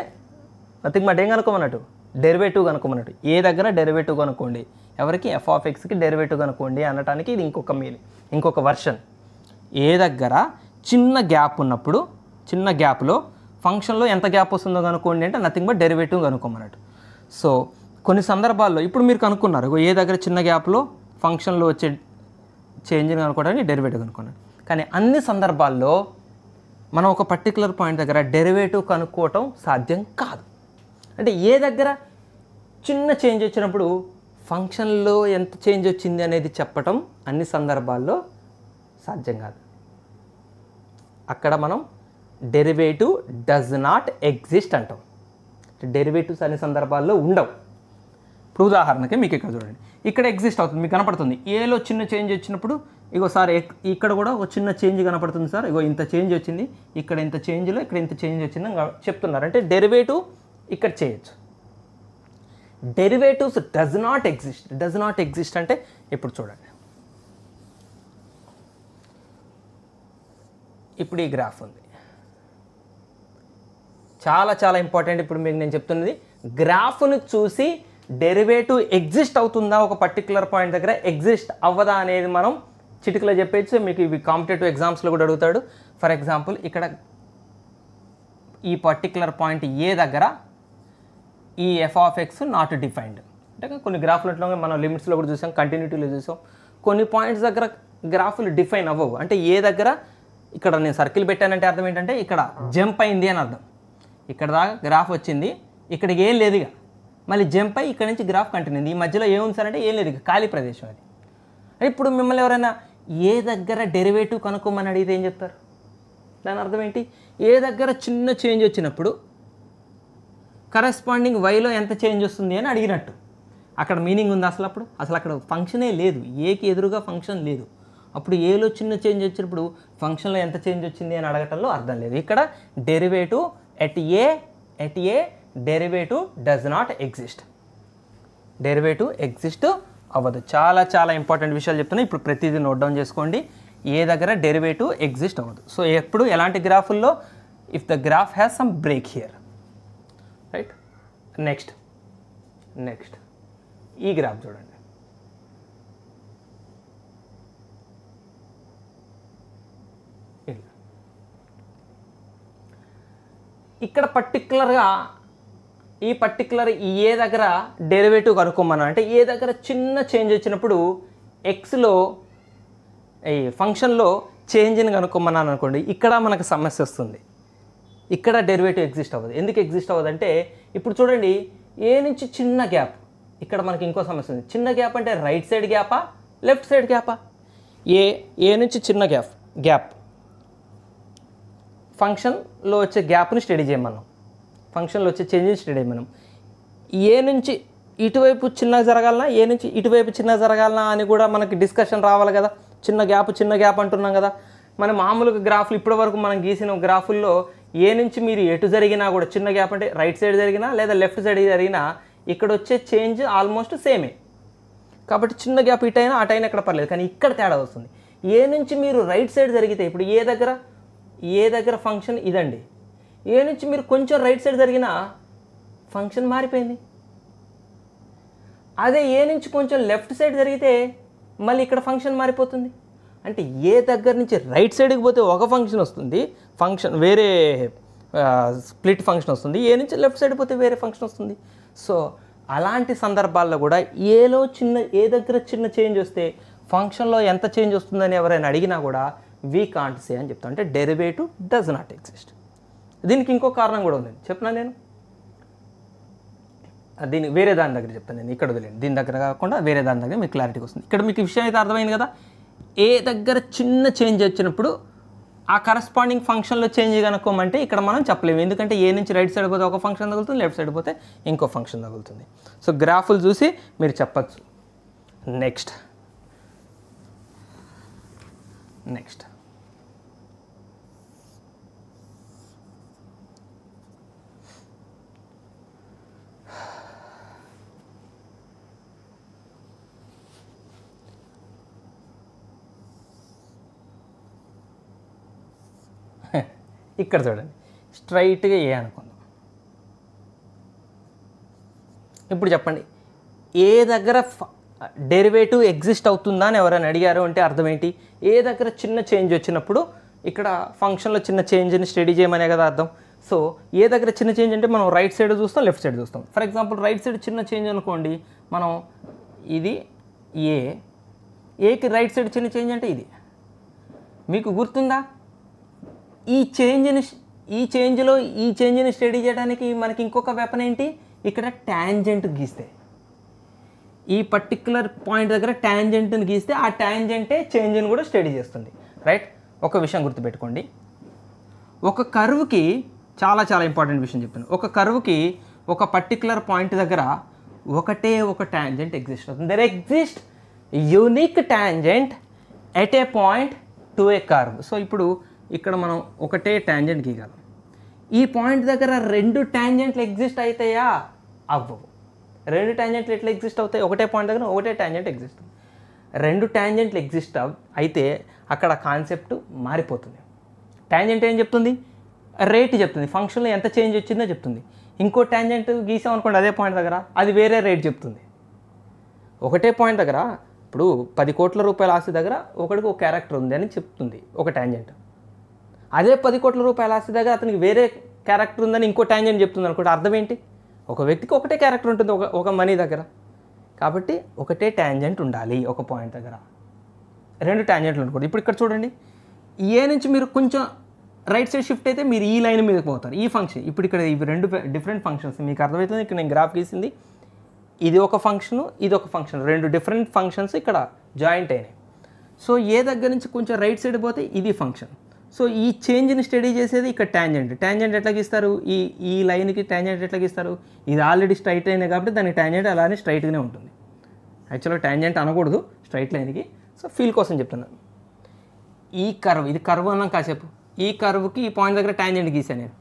నథింగ్ బట్ ఏం కనుక్కోమన్నట్టు డెరివేటివ్ కనుక్కోమన్నట్టు ఏ దగ్గర డెరివేటివ్ కనుక్కోండి ఎవరికి ఎఫ్ ఆఫ్ ఎక్స్కి డెరివేటివ్ కనుక్కోండి అనటానికి ఇది ఇంకొక మీరు ఇంకొక వర్షన్ ఏ దగ్గర చిన్న గ్యాప్ ఉన్నప్పుడు చిన్న గ్యాప్లో ఫంక్షన్లో ఎంత గ్యాప్ వస్తుందో కనుక్కోండి అంటే నథింగ్ బట్ డెరివేటివ్ కనుక్కోమన్నట్టు సో కొన్ని సందర్భాల్లో ఇప్పుడు మీరు కనుక్కున్నారు ఏ దగ్గర చిన్న గ్యాప్లో ఫంక్షన్లో వచ్చే చేంజ్ని కనుక్కోవడానికి డెరివేటివ్ కనుక్కున్నాడు కానీ అన్ని సందర్భాల్లో మనం ఒక పర్టికులర్ పాయింట్ దగ్గర డెరివేటివ్ కనుక్కోవటం సాధ్యం కాదు అంటే ఏ దగ్గర చిన్న చేంజ్ వచ్చినప్పుడు ఫంక్షన్లో ఎంత చేంజ్ వచ్చింది అనేది చెప్పటం అన్ని సందర్భాల్లో సాధ్యం కాదు అక్కడ మనం డెరివేటివ్ డజ్ నాట్ ఎగ్జిస్ట్ అంటాం డెరివేటివ్స్ అనే సందర్భాల్లో ఉండవు ఇప్పుడు ఉదాహరణకి మీకు ఇక్కడ చూడండి ఇక్కడ ఎగ్జిస్ట్ అవుతుంది మీకు కనపడుతుంది ఏలో చిన్న చేంజ్ వచ్చినప్పుడు ఇగో సార్ ఇక్కడ కూడా ఒక చిన్న చేంజ్ కనపడుతుంది సార్ ఇగో ఇంత చేంజ్ వచ్చింది ఇక్కడ ఇంత చేంజ్లో ఇక్కడ ఇంత చేంజ్ వచ్చింది చెప్తున్నారు అంటే డెరివేటివ్ ఇక్కడ చేయొచ్చు derivatives does not exist does not exist అంటే ఇప్పుడు చూడండి ఇప్పుడు ఈ గ్రాఫ్ ఉంది చాలా చాలా ఇంపార్టెంట్ ఇప్పుడు మీకు నేను చెప్తున్నది గ్రాఫ్ను చూసి డెరివేటివ్ ఎగ్జిస్ట్ అవుతుందా ఒక పర్టికులర్ పాయింట్ దగ్గర ఎగ్జిస్ట్ అవ్వదా అనేది మనం చిటికలో చెప్పేసి మీకు ఇవి కాంపిటేటివ్ ఎగ్జామ్స్లో కూడా అడుగుతాడు ఫర్ ఎగ్జాంపుల్ ఇక్కడ ఈ పర్టికులర్ పాయింట్ ఏ దగ్గర ఈ F of X not defined అంటే కొన్ని గ్రాఫ్లు మనం లిమిట్స్లో కూడా చూసాం కంటిన్యూటీలో చూసాం కొన్ని పాయింట్స్ దగ్గర గ్రాఫ్లు డిఫైన్ అవ్వవు అంటే ఏ దగ్గర ఇక్కడ నేను సర్కిల్ పెట్టానంటే అర్థం ఏంటంటే ఇక్కడ జంప్ అయింది అని అర్థం ఇక్కడ దాకా గ్రాఫ్ వచ్చింది ఇక్కడికి ఏం లేదు ఇక మళ్ళీ జంప్ అయ్యి ఇక్కడ నుంచి గ్రాఫ్ కంటిన్యూ ఈ మధ్యలో ఏముంది సార్ అంటే ఏం లేదు ఖాళీ ప్రదేశం అది ఇప్పుడు మిమ్మల్ని ఎవరైనా ఏ దగ్గర డెరివేటివ్ కనుక్కోమని అడిగితే ఏం చెప్తారు దాని అర్థం ఏంటి ఏ దగ్గర చిన్న చేంజ్ వచ్చినప్పుడు కరెస్పాండింగ్ వైలో ఎంత చేంజ్ వస్తుంది అని అడిగినట్టు అక్కడ మీనింగ్ ఉంది అసలు అప్పుడు అసలు అక్కడ ఫంక్షనే లేదు ఏకి ఎదురుగా ఫంక్షన్ లేదు అప్పుడు ఏలో చిన్న చేంజ్ వచ్చినప్పుడు ఫంక్షన్లో ఎంత చేంజ్ వచ్చింది అని అడగటంలో అర్థం లేదు ఇక్కడ derivative at A at A derivative does not exist derivative exist అవ్వదు చాలా చాలా ఇంపార్టెంట్ విషయాలు చెప్తున్నాయి ఇప్పుడు ప్రతిదీ నోట్ డౌన్ చేసుకోండి ఏ దగ్గర డెరివేటివ్ ఎగ్జిస్ట్ అవ్వదు సో ఎప్పుడు ఎలాంటి గ్రాఫుల్లో if the graph has some break here right next next ఈ గ్రాఫ్ చూడండి ఇక్కడ పర్టికులర్గా ఈ పర్టికులర్ ఏ దగ్గర డెరివేటివ్ కనుక్కోమన్నా అంటే ఏ దగ్గర చిన్న చేంజ్ వచ్చినప్పుడు ఎక్స్లో ఈ ఫంక్షన్లో చేంజ్ని కనుక్కోమన్నాను అనుకోండి ఇక్కడ మనకు సమస్య వస్తుంది ఇక్కడ డెరివేటివ్ ఎగ్జిస్ట్ అవ్వదు ఎందుకు ఎగ్జిస్ట్ అవ్వదు అంటే ఇప్పుడు చూడండి ఏ నుంచి చిన్న గ్యాప్ ఇక్కడ మనకి ఇంకో సమస్య ఉంది చిన్న గ్యాప్ అంటే రైట్ సైడ్ గ్యాపా లెఫ్ట్ సైడ్ గ్యాపా ఏ ఏ నుంచి చిన్న గ్యాప్ గ్యాప్ ఫంక్షన్లో వచ్చే గ్యాప్ని స్టడీ చేయమన్నాం ఫంక్షన్లో వచ్చే చేంజెస్ స్టడీ చేయమన్నాం ఏ నుంచి ఇటువైపు చిన్నగా జరగాలనా ఏ నుంచి ఇటువైపు చిన్నగా జరగాలనా అని కూడా మనకి డిస్కషన్ రావాలి కదా చిన్న గ్యాప్ చిన్న గ్యాప్ అంటున్నాం కదా మన మామూలుగా గ్రాఫ్లు ఇప్పటివరకు మనం గీసిన గ్రాఫుల్లో ఏ నుంచి మీరు ఎటు జరిగినా కూడా చిన్న గ్యాప్ అంటే రైట్ సైడ్ జరిగినా లేదా లెఫ్ట్ సైడ్ జరిగినా ఇక్కడ వచ్చే చేంజ్ ఆల్మోస్ట్ సేమే కాబట్టి చిన్న గ్యాప్ ఇటైనా అటైనా ఇక్కడ పర్లేదు కానీ ఇక్కడ తేడా వస్తుంది ఏ నుంచి మీరు రైట్ సైడ్ జరిగితే ఇప్పుడు ఏ దగ్గర ఏ దగ్గర ఫంక్షన్ ఇదండి ఏ నుంచి మీరు కొంచెం రైట్ సైడ్ జరిగినా ఫంక్షన్ మారిపోయింది అదే ఏ నుంచి కొంచెం లెఫ్ట్ సైడ్ జరిగితే మళ్ళీ ఇక్కడ ఫంక్షన్ మారిపోతుంది అంటే ఏ దగ్గర నుంచి రైట్ సైడ్కి పోతే ఒక ఫంక్షన్ వస్తుంది ఫంక్షన్ వేరే స్ప్లిట్ ఫంక్షన్ వస్తుంది ఏ నుంచి లెఫ్ట్ సైడ్ పోతే వేరే ఫంక్షన్ వస్తుంది సో అలాంటి సందర్భాల్లో కూడా ఏలో చిన్న ఏ దగ్గర చిన్న చేంజ్ వస్తే ఫంక్షన్లో ఎంత చేంజ్ వస్తుందని ఎవరైనా అడిగినా కూడా వీ కాంట్ సే అని చెప్తాం అంటే డెరివేటివ్ డస్ నాట్ ఎగ్జిస్ట్ దీనికి ఇంకో కారణం కూడా ఉంది చెప్పిన నేను దీని వేరే దాని దగ్గర చెప్తాను నేను ఇక్కడ వదిలేను దీని దగ్గర కాకుండా వేరే దాని దగ్గర మీకు క్లారిటీ వస్తుంది ఇక్కడ మీకు విషయం అయితే అర్థమైంది కదా ఏ దగ్గర చిన్న చేంజ్ వచ్చినప్పుడు ఆ కరస్పాండింగ్ ఫంక్షన్లో చేంజ్ కనుక్కోమంటే ఇక్కడ మనం చెప్పలేము ఎందుకంటే ఏ నుంచి రైట్ సైడ్ పోతే ఒక ఫంక్షన్ తగులుతుంది లెఫ్ట్ సైడ్ పోతే ఇంకో ఫంక్షన్ తగులుతుంది సో గ్రాఫులు చూసి మీరు చెప్పచ్చు నెక్స్ట్ నెక్స్ట్ <laughs> ఇక్కడ చూడండి స్ట్రైట్గా ఏ అనుకుందాం ఇప్పుడు చెప్పండి ఏ దగ్గర డెరివేటివ్ ఎగ్జిస్ట్ అవుతుందా అని ఎవరైనా అడిగారు అంటే అర్థం ఏంటి ఏ దగ్గర చిన్న చేంజ్ వచ్చినప్పుడు ఇక్కడ ఫంక్షన్లో చిన్న చేంజ్ని స్టడీ చేయమనే కదా అర్థం సో ఏ దగ్గర చిన్న చేంజ్ అంటే మనం రైట్ సైడ్ చూస్తాం లెఫ్ట్ సైడ్ చూస్తాం ఫర్ ఎగ్జాంపుల్ రైట్ సైడ్ చిన్న చేంజ్ అనుకోండి మనం ఇది ఏ ఏకి రైట్ సైడ్ చిన్న చేంజ్ అంటే ఇది మీకు గుర్తుందా ఈ చేంజ్ని ఈ చేంజ్లో ఈ చేంజ్ని స్టడీ చేయడానికి మనకి ఇంకొక వెపన్ ఏంటి ఇక్కడ ట్యాంజెంట్ గీస్తే ఈ పర్టిక్యులర్ పాయింట్ దగ్గర ట్యాంజెంట్ని గీస్తే ఆ ట్యాంజెంటే చేంజ్ని కూడా స్టడీ చేస్తుంది రైట్ ఒక విషయం గుర్తుపెట్టుకోండి ఒక కర్వ్కి చాలా చాలా ఇంపార్టెంట్ విషయం చెప్తాను ఒక కర్వ్కి ఒక పర్టిక్యులర్ పాయింట్ దగ్గర ఒకటే ఒక ట్యాంజెంట్ ఎగ్జిస్ట్ అవుతుంది there exist unique tangent at a point to a curve so ఇప్పుడు ఇక్కడ మనం ఒకటే ట్యాంజెంట్ గీయగలం ఈ పాయింట్ దగ్గర రెండు ట్యాంజెంట్లు ఎగ్జిస్ట్ అవుతాయా అవ్వవు రెండు ట్యాంజెంట్లు ఎట్లా ఎగ్జిస్ట్ అవుతాయి ఒకటే పాయింట్ దగ్గర ఒకటే ట్యాంజెంట్ ఎగ్జిస్ట్ రెండు ట్యాంజెంట్లు ఎగ్జిస్ట్ అయితే అక్కడ కాన్సెప్ట్ మారిపోతుంది ట్యాంజెంట్ ఏం చెప్తుంది రేట్ చెప్తుంది ఫంక్షన్లో ఎంత చేంజ్ వచ్చిందో చెప్తుంది ఇంకో ట్యాంజెంట్ గీసామనుకోండి అదే పాయింట్ దగ్గర అది వేరే రేట్ చెప్తుంది ఒకటే పాయింట్ దగ్గర ఇప్పుడు పది కోట్ల రూపాయల ఆస్తి దగ్గర ఒకడికి ఒక క్యారెక్టర్ ఉంది అని చెప్తుంది ఒక ట్యాంజెంట్ అదే పది కోట్ల రూపాయల ఆస్తి దగ్గర అతనికి వేరే క్యారెక్టర్ ఉందని ఇంకో ట్యాంజెంట్ చెప్తుంది అనుకోండి అర్థం ఏంటి ఒక వ్యక్తికి ఒకటే క్యారెక్టర్ ఉంటుంది ఒక ఒక మనీ దగ్గర కాబట్టి ఒకటే ట్యాంజెంట్ ఉండాలి ఒక పాయింట్ దగ్గర రెండు ట్యాంజెంట్లు ఉండకూడదు ఇప్పుడు ఇక్కడ చూడండి ఏ నుంచి మీరు కొంచెం రైట్ సైడ్ షిఫ్ట్ అయితే మీరు ఈ లైన్ మీదకి పోతారు ఈ ఫంక్షన్ ఇప్పుడు ఇక్కడ ఇవి రెండు డిఫరెంట్ ఫంక్షన్స్ మీకు అర్థమవుతుంది ఇక్కడ నేను గ్రాఫ్ గీసింది ఇది ఒక ఫంక్షను ఇది ఒక ఫంక్షన్ రెండు డిఫరెంట్ ఫంక్షన్స్ ఇక్కడ జాయింట్ అయినాయి సో ఏ దగ్గర నుంచి కొంచెం రైట్ సైడ్ పోతే ఇది ఫంక్షన్ సో ఈ చేంజ్ని స్టడీ చేసేది ఇక్కడ ట్యాంజెంట్ ట్యాంజెంట్ ఎట్లా గీస్తారు ఈ ఈ లైన్కి ట్యాంజెంట్ ఎట్లా గీస్తారు ఇది ఆల్రెడీ స్ట్రైట్ లైన్ కాబట్టి దానికి ట్యాంజెంట్ అలానే స్ట్రైట్గానే ఉంటుంది యాక్చువల్గా ట్యాంజెంట్ అనకూడదు స్ట్రైట్ లైన్కి సో ఫీల్ కోసం చెప్తున్నాను ఈ కర్వ్ ఇది కర్వ్ అన్నాం కాసేపు ఈ కర్వ్కి ఈ పాయింట్ దగ్గర ట్యాంజెంట్ గీసాను నేను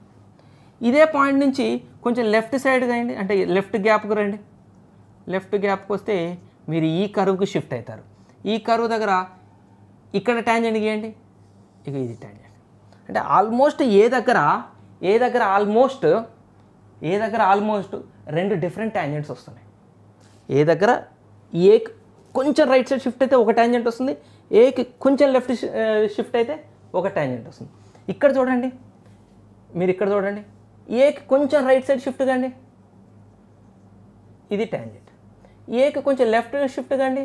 ఇదే పాయింట్ నుంచి కొంచెం లెఫ్ట్ సైడ్ రండి అంటే లెఫ్ట్ గ్యాప్కి రండి లెఫ్ట్ గ్యాప్కి వస్తే మీరు ఈ కరువుకి షిఫ్ట్ అవుతారు ఈ కరువు దగ్గర ఇక్కడ ట్యాంజెంట్ గీయండి ఇక ఇది ట్యాంజెంట్ అంటే ఆల్మోస్ట్ ఏ దగ్గర ఏ దగ్గర ఆల్మోస్ట్ ఏ దగ్గర ఆల్మోస్ట్ రెండు డిఫరెంట్ ట్యాంజెంట్స్ వస్తున్నాయి ఏ దగ్గర ఏ కొంచెం రైట్ సైడ్ షిఫ్ట్ అయితే ఒక ట్యాంజెంట్ వస్తుంది ఏకి కొంచెం లెఫ్ట్ షిఫ్ట్ అయితే ఒక ట్యాంజెంట్ వస్తుంది ఇక్కడ చూడండి మీరు ఇక్కడ చూడండి ఏకి కొంచెం రైట్ సైడ్ షిఫ్ట్ కండి ఇది ట్యాంజెంట్ ఏకి కొంచెం లెఫ్ట్ షిఫ్ట్ కండి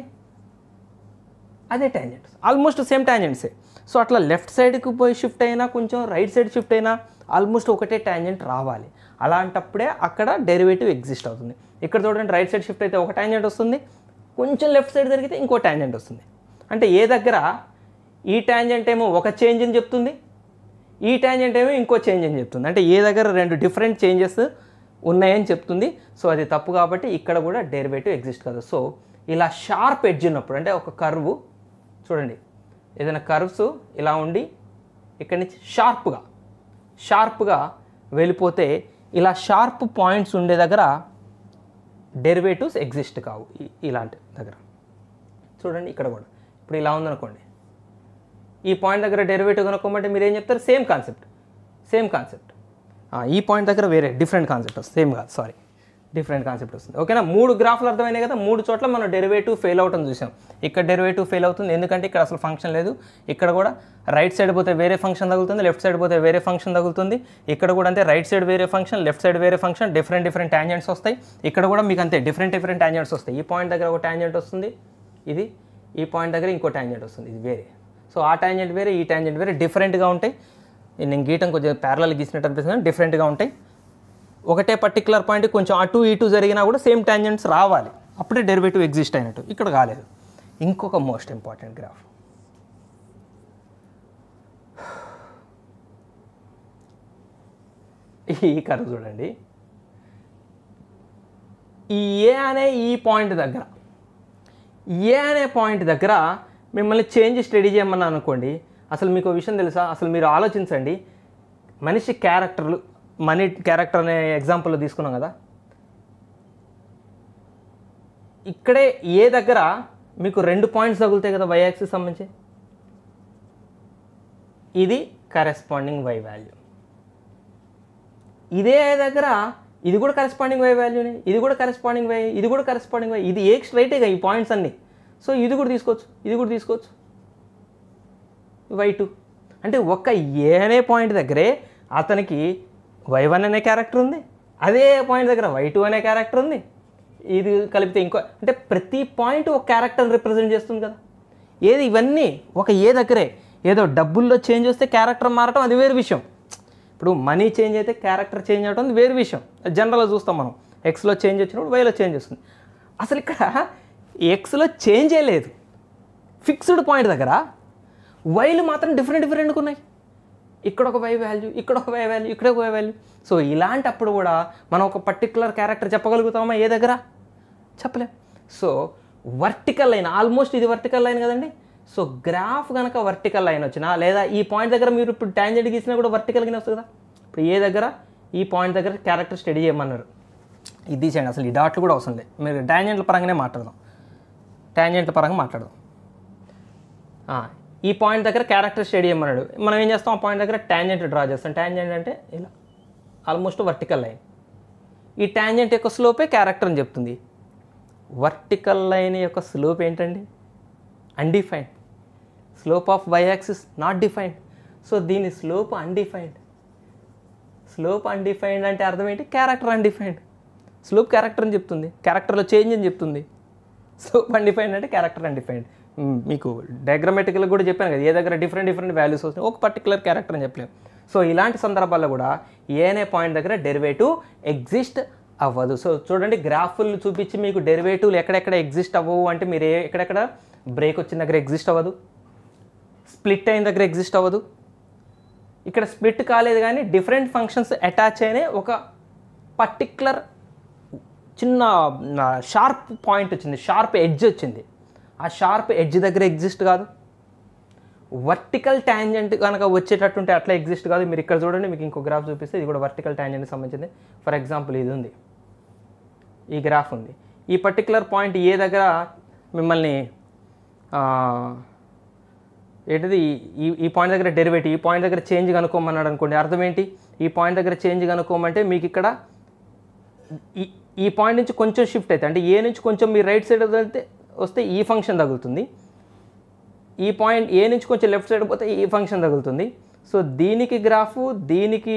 అదే ట్యాంజెంట్ ఆల్మోస్ట్ సేమ్ ట్యాంజెంట్సే సో అట్లా లెఫ్ట్ సైడ్కి పోయి షిఫ్ట్ అయినా కొంచెం రైట్ సైడ్ షిఫ్ట్ అయినా ఆల్మోస్ట్ ఒకటే ట్యాంజెంట్ రావాలి అలాంటప్పుడే అక్కడ డెరివేటివ్ ఎగ్జిస్ట్ అవుతుంది ఇక్కడ చూడండి రైట్ సైడ్ షిఫ్ట్ అయితే ఒక ట్యాంజెంట్ వస్తుంది కొంచెం లెఫ్ట్ సైడ్ జరిగితే ఇంకో ట్యాంజెంట్ వస్తుంది అంటే ఏ దగ్గర ఈ ట్యాంజెంట్ ఏమో ఒక చేంజ్ అని చెప్తుంది ఈ ట్యాంజెంట్ ఏమో ఇంకో చేంజ్ అని చెప్తుంది అంటే ఏ దగ్గర రెండు డిఫరెంట్ చేంజెస్ ఉన్నాయని చెప్తుంది సో అది తప్పు కాబట్టి ఇక్కడ కూడా డెరివేటివ్ ఎగ్జిస్ట్ కాదు సో ఇలా షార్ప్ ఎడ్జ్ ఉన్నప్పుడు అంటే ఒక కర్వ్ చూడండి ఏదైనా కర్వ్స్ ఇలా ఉండి ఇక్కడి నుంచి షార్ప్గా షార్ప్గా వెళ్ళిపోతే ఇలా షార్ప్ పాయింట్స్ ఉండే దగ్గర డెరివేటివ్స్ ఎగ్జిస్ట్ కావు ఇలాంటి దగ్గర చూడండి ఇక్కడ కూడా ఇప్పుడు ఇలా ఉందనుకోండి ఈ పాయింట్ దగ్గర డెరివేటివ్ కనుక్కోమంటే మీరు ఏం చెప్తారు సేమ్ కాన్సెప్ట్ సేమ్ కాన్సెప్ట్ ఈ పాయింట్ దగ్గర వేరే డిఫరెంట్ కాన్సెప్ట్ సేమ్ కాదు సారీ డిఫరెంట్ కాన్సెప్ట్ వస్తుంది ఓకేనా మూడు గ్రాఫ్లు అర్థమైనాయి కదా మూడు చోట్ల మనం డెరివేటివ్ ఫెయిల్ అవటం చూసాం ఇక్కడ డెరివేటివ్ ఫెయిల్ అవుతుంది ఎందుకంటే ఇక్కడ అసలు ఫంక్షన్ లేదు ఇక్కడ కూడా రైట్ సైడ్ పోతే వేరే ఫంక్షన్ తగులుతుంది లెఫ్ట్ సైడ్ పోతే వేరే ఫంక్షన్ తగులుతుంది ఇక్కడ కూడా అంతే రైట్ సైడ్ వేరే ఫంక్షన్ లెఫ్ట్ సైడ్ వేరే ఫంక్షన్ డిఫరెంట్ డిఫరెంట్ ట్యాంజెంట్స్ వస్తాయి ఇక్కడ కూడా మీకు అంతే డిఫరెంట్ డిఫరెంట్ ట్యాంజెంట్స్ వస్తాయి ఈ పాయింట్ దగ్గర ఒక ట్యాంజెంట్ వస్తుంది ఇది ఈ పాయింట్ దగ్గర ఇంకో ట్యాంజెంట్ వస్తుంది ఇది వేరే సో ఆ ట్యాంజెంట్ వేరే ఈ ట్యాంజెంట్ వేరే డిఫరెంట్గా ఉంటాయి నేను గీయటం కొంచెం ప్యారలల్ గీసినట్టు అనిపిస్తుంది డిఫరెంట్గా ఉంటాయి ఒకటే పర్టికులర్ పాయింట్ కొంచెం అటు ఇటు జరిగినా కూడా సేమ్ ట్యాంజెంట్స్ రావాలి అప్పుడే డెరివేటివ్ ఎగ్జిస్ట్ అయినట్టు ఇక్కడ కాలేదు ఇంకొక మోస్ట్ ఇంపార్టెంట్ గ్రాఫ్ ఈ కర్వ్ చూడండి ఈ ఏ అనే ఈ పాయింట్ దగ్గర ఏ అనే పాయింట్ దగ్గర మిమ్మల్ని చేంజ్ స్టడీ చేయమన్నా అనుకోండి అసలు మీకు విషయం తెలుసా అసలు మీరు ఆలోచించండి మనిషి క్యారెక్టర్లు మనీ క్యారెక్టర్ అనే ఎగ్జాంపుల్ తీసుకున్నాం కదా ఇక్కడే ఏ దగ్గర మీకు రెండు పాయింట్స్ తగులుతాయి కదా వై సంబంధించి ఇది కరెస్పాండింగ్ వై వాల్యూ ఇదే దగ్గర ఇది కూడా కరెస్పాండింగ్ వై వాల్యూని ఇది కూడా కరెస్పాండింగ్ వై ఇది కూడా కరెస్పాండింగ్ వై ఇది ఏ స్ట్రైటేగా ఈ పాయింట్స్ అన్నీ సో ఇది కూడా తీసుకోవచ్చు ఇది కూడా తీసుకోవచ్చు వై టూ అంటే ఒక్క ఏనే పాయింట్ దగ్గరే అతనికి వై వన్ అనే క్యారెక్టర్ ఉంది అదే పాయింట్ దగ్గర వై టూ అనే క్యారెక్టర్ ఉంది ఇది కలిపితే ఇంకో అంటే ప్రతి పాయింట్ ఒక క్యారెక్టర్ రిప్రజెంట్ చేస్తుంది కదా ఏది ఇవన్నీ ఒక ఏ దగ్గరే ఏదో డబ్బుల్లో చేంజ్ వస్తే క్యారెక్టర్ మారటం అది వేరు విషయం ఇప్పుడు మనీ చేంజ్ అయితే క్యారెక్టర్ చేంజ్ అవటం అది వేరు విషయం జనరల్గా చూస్తాం మనం ఎక్స్లో చేంజ్ వచ్చినప్పుడు వైలో చేంజ్ వస్తుంది అసలు ఇక్కడ ఎక్స్లో చేంజే లేదు ఫిక్స్డ్ పాయింట్ దగ్గర వైలు మాత్రం డిఫరెంట్ డిఫరెంట్గా ఉన్నాయి ఇక్కడ ఒక వై వాల్యూ ఇక్కడ ఒక వై వాల్యూ ఇక్కడ ఒక వై వాల్యూ సో ఇలాంటప్పుడు కూడా మనం ఒక పర్టికులర్ క్యారెక్టర్ చెప్పగలుగుతామా ఏ దగ్గర చెప్పలేం సో వర్టికల్ లైన్ ఆల్మోస్ట్ ఇది వర్టికల్ లైన్ కదండి సో గ్రాఫ్ కనుక వర్టికల్ లైన్ వచ్చినా లేదా ఈ పాయింట్ దగ్గర మీరు ఇప్పుడు ట్యాంజెంట్ గీసినా కూడా వర్టికల్ కింద వస్తుంది కదా ఇప్పుడు ఏ దగ్గర ఈ పాయింట్ దగ్గర క్యారెక్టర్ స్టడీ చేయమన్నారు ఇది తీసేయండి అసలు ఈ డాట్లు కూడా అవసరం లేదు మీరు ట్యాంజెంట్ల పరంగానే మాట్లాడదాం ట్యాంజెంట్ల పరంగా మాట్లాడదాం ఈ పాయింట్ దగ్గర క్యారెక్టర్ స్టేడియం అన్నాడు మనం ఏం చేస్తాం ఆ పాయింట్ దగ్గర ట్యాంజెంట్ డ్రా చేస్తాం ట్యాంజెంట్ అంటే ఇలా ఆల్మోస్ట్ వర్టికల్ లైన్ ఈ ట్యాంజెంట్ యొక్క స్లోపే క్యారెక్టర్ అని చెప్తుంది వర్టికల్ లైన్ యొక్క స్లోప్ ఏంటండి undefined slope of y not defined so దీని స్లోప్ అన్డిఫైన్డ్ స్లోప్ అన్డిఫైన్డ్ అంటే అర్థం ఏంటి క్యారెక్టర్ అన్డిఫైన్డ్ స్లోప్ క్యారెక్టర్ అని చెప్తుంది క్యారెక్టర్లో చేంజ్ అని చెప్తుంది స్లోప్ అన్డిఫైన్డ్ అంటే క్యారెక్టర్ అన్డిఫైన్డ్ మీకు డయాగ్రమెటిక్గా కూడా చెప్పాను కదా ఏ దగ్గర డిఫరెంట్ డిఫరెంట్ వాల్యూస్ వస్తాయి ఒక పర్టికులర్ క్యారెక్టర్ అని చెప్పలేము సో ఇలాంటి సందర్భాల్లో కూడా ఏనే పాయింట్ దగ్గర డెరివేటివ్ ఎగ్జిస్ట్ అవ్వదు సో చూడండి గ్రాఫులు చూపించి మీకు డెరివేటివ్లు ఎక్కడెక్కడ ఎగ్జిస్ట్ అవ్వవు అంటే మీరు ఏ ఎక్కడెక్కడ బ్రేక్ వచ్చిన దగ్గర ఎగ్జిస్ట్ అవ్వదు స్ప్లిట్ అయిన దగ్గర ఎగ్జిస్ట్ అవ్వదు ఇక్కడ స్ప్లిట్ కాలేదు కానీ డిఫరెంట్ ఫంక్షన్స్ అటాచ్ అయిన ఒక పర్టిక్యులర్ చిన్న షార్ప్ పాయింట్ వచ్చింది షార్ప్ ఎడ్జ్ వచ్చింది ఆ షార్ప్ ఎడ్జ్ దగ్గర ఎగ్జిస్ట్ కాదు వర్టికల్ ట్యాంజెంట్ కనుక వచ్చేటట్టుంటే అట్లా ఎగ్జిస్ట్ కాదు మీరు ఇక్కడ చూడండి మీకు ఇంకో గ్రాఫ్ చూపిస్తే ఇది కూడా వర్టికల్ ట్యాంజెంట్కి సంబంధించింది ఫర్ ఎగ్జాంపుల్ ఇది ఉంది ఈ గ్రాఫ్ ఉంది ఈ పర్టికులర్ పాయింట్ ఏ దగ్గర మిమ్మల్ని ఏంటిది ఈ ఈ పాయింట్ దగ్గర డెరివేటివ్ ఈ పాయింట్ దగ్గర చేంజ్ కనుక్కోమన్నాడు అనుకోండి అర్థం ఏంటి ఈ పాయింట్ దగ్గర చేంజ్ కనుక్కోమంటే మీకు ఇక్కడ ఈ పాయింట్ నుంచి కొంచెం షిఫ్ట్ అవుతుంది అంటే ఏ నుంచి కొంచెం మీ రైట్ సైడ్ వెళ్తే వస్తే ఈ ఫంక్షన్ తగులుతుంది ఈ పాయింట్ ఏ నుంచి కొంచెం లెఫ్ట్ సైడ్ పోతే ఈ ఫంక్షన్ తగులుతుంది సో దీనికి గ్రాఫు దీనికి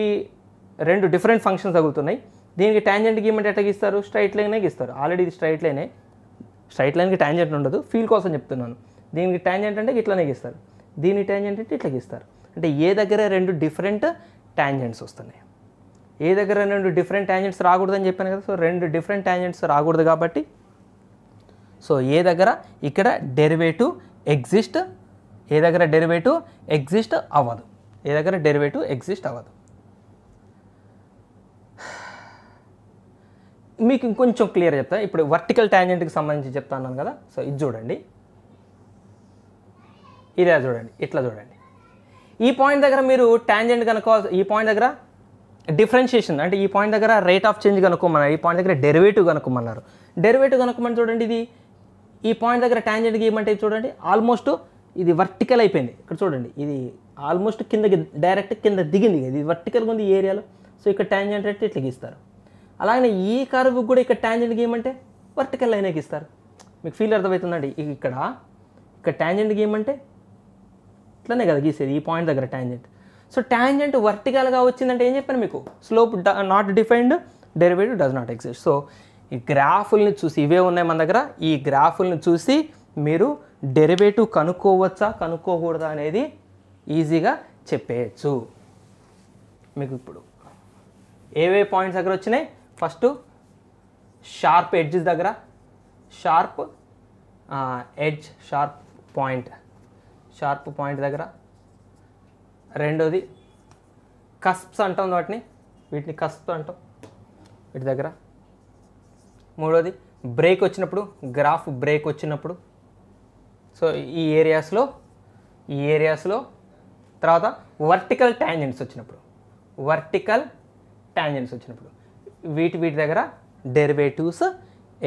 రెండు డిఫరెంట్ ఫంక్షన్స్ తగులుతున్నాయి దీనికి ట్యాంజెంట్ గీమెంట్ ఎట్లా గీస్తారు స్ట్రైట్ లైనే గీస్తారు ఆల్రెడీ ఇది స్ట్రైట్ లైనే స్ట్రైట్ లైన్కి ట్యాంజెంట్ ఉండదు ఫీల్ కోసం చెప్తున్నాను దీనికి ట్యాంజెంట్ అంటే ఇట్లానే గీస్తారు దీని ట్యాంజెంట్ అంటే ఇట్లా గీస్తారు అంటే ఏ దగ్గర రెండు డిఫరెంట్ ట్యాంజెంట్స్ వస్తున్నాయి ఏ దగ్గర రెండు డిఫరెంట్ ట్యాంజెంట్స్ రాకూడదని చెప్పాను కదా సో రెండు డిఫరెంట్ ట్యాంజెంట్స్ రాకూడదు కాబట్టి సో ఏ దగ్గర ఇక్కడ డెరివేటివ్ ఎగ్జిస్ట్ ఏ దగ్గర డెరివేటివ్ ఎగ్జిస్ట్ అవ్వదు ఏ దగ్గర డెరివేటివ్ ఎగ్జిస్ట్ అవ్వదు మీకు ఇంకొంచెం క్లియర్ చెప్తా ఇప్పుడు వర్టికల్ ట్యాంజెంట్కి సంబంధించి చెప్తాను కదా సో ఇది చూడండి ఇదే చూడండి ఇట్లా చూడండి ఈ పాయింట్ దగ్గర మీరు ట్యాంజెంట్ కనుక ఈ పాయింట్ దగ్గర డిఫరెన్షియేషన్ అంటే ఈ పాయింట్ దగ్గర రేట్ ఆఫ్ చేంజ్ కనుక్కోమన్నారు ఈ పాయింట్ దగ్గర డెరివేటివ్ కనుక్కోమన్నారు డెరివేటివ్ కనుక్కోమని చూడండి ఇది ఈ పాయింట్ దగ్గర ట్యాంజెంట్ గీయమంటే చూడండి ఆల్మోస్ట్ ఇది వర్టికల్ అయిపోయింది ఇక్కడ చూడండి ఇది ఆల్మోస్ట్ కిందకి డైరెక్ట్ కింద దిగింది ఇది వర్టికల్గా ఉంది ఈ ఏరియాలో సో ఇక్కడ ట్యాంజెంట్ అంటే ఇట్లా గీస్తారు అలాగనే ఈ కర్వ్ కూడా ఇక్కడ ట్యాంజెంట్ గీయమంటే వర్టికల్ లైనే గీస్తారు మీకు ఫీల్ అర్థమవుతుందండి ఇక్కడ ఇక్కడ ట్యాంజెంట్ గీయమంటే ఇట్లనే కదా గీసేది ఈ పాయింట్ దగ్గర ట్యాంజెంట్ సో ట్యాంజెంట్ వర్టికల్గా వచ్చిందంటే ఏం చెప్పాను మీకు slope not defined derivative does not exist so ఈ గ్రాఫుల్ని చూసి ఇవే ఉన్నాయి మన దగ్గర ఈ గ్రాఫుల్ని చూసి మీరు డెరివేటివ్ కనుక్కోవచ్చా కనుక్కోకూడదా అనేది ఈజీగా చెప్పేయచ్చు మీకు ఇప్పుడు ఏవే పాయింట్స్ దగ్గర వచ్చినాయి ఫస్ట్ షార్ప్ ఎడ్జెస్ దగ్గర sharp edge sharp point sharp point దగ్గర రెండోది కస్ప్స్ అంటాం వాటిని వీటిని కస్ప్స్ అంటాం వీటి దగ్గర మూడోది బ్రేక్ వచ్చినప్పుడు గ్రాఫ్ బ్రేక్ వచ్చినప్పుడు సో ఈ ఏరియాస్లో ఈ ఏరియాస్లో తర్వాత వర్టికల్ ట్యాంజెంట్స్ వచ్చినప్పుడు వర్టికల్ ట్యాంజెంట్స్ వచ్చినప్పుడు వీటి వీటి దగ్గర డెరివేటివ్స్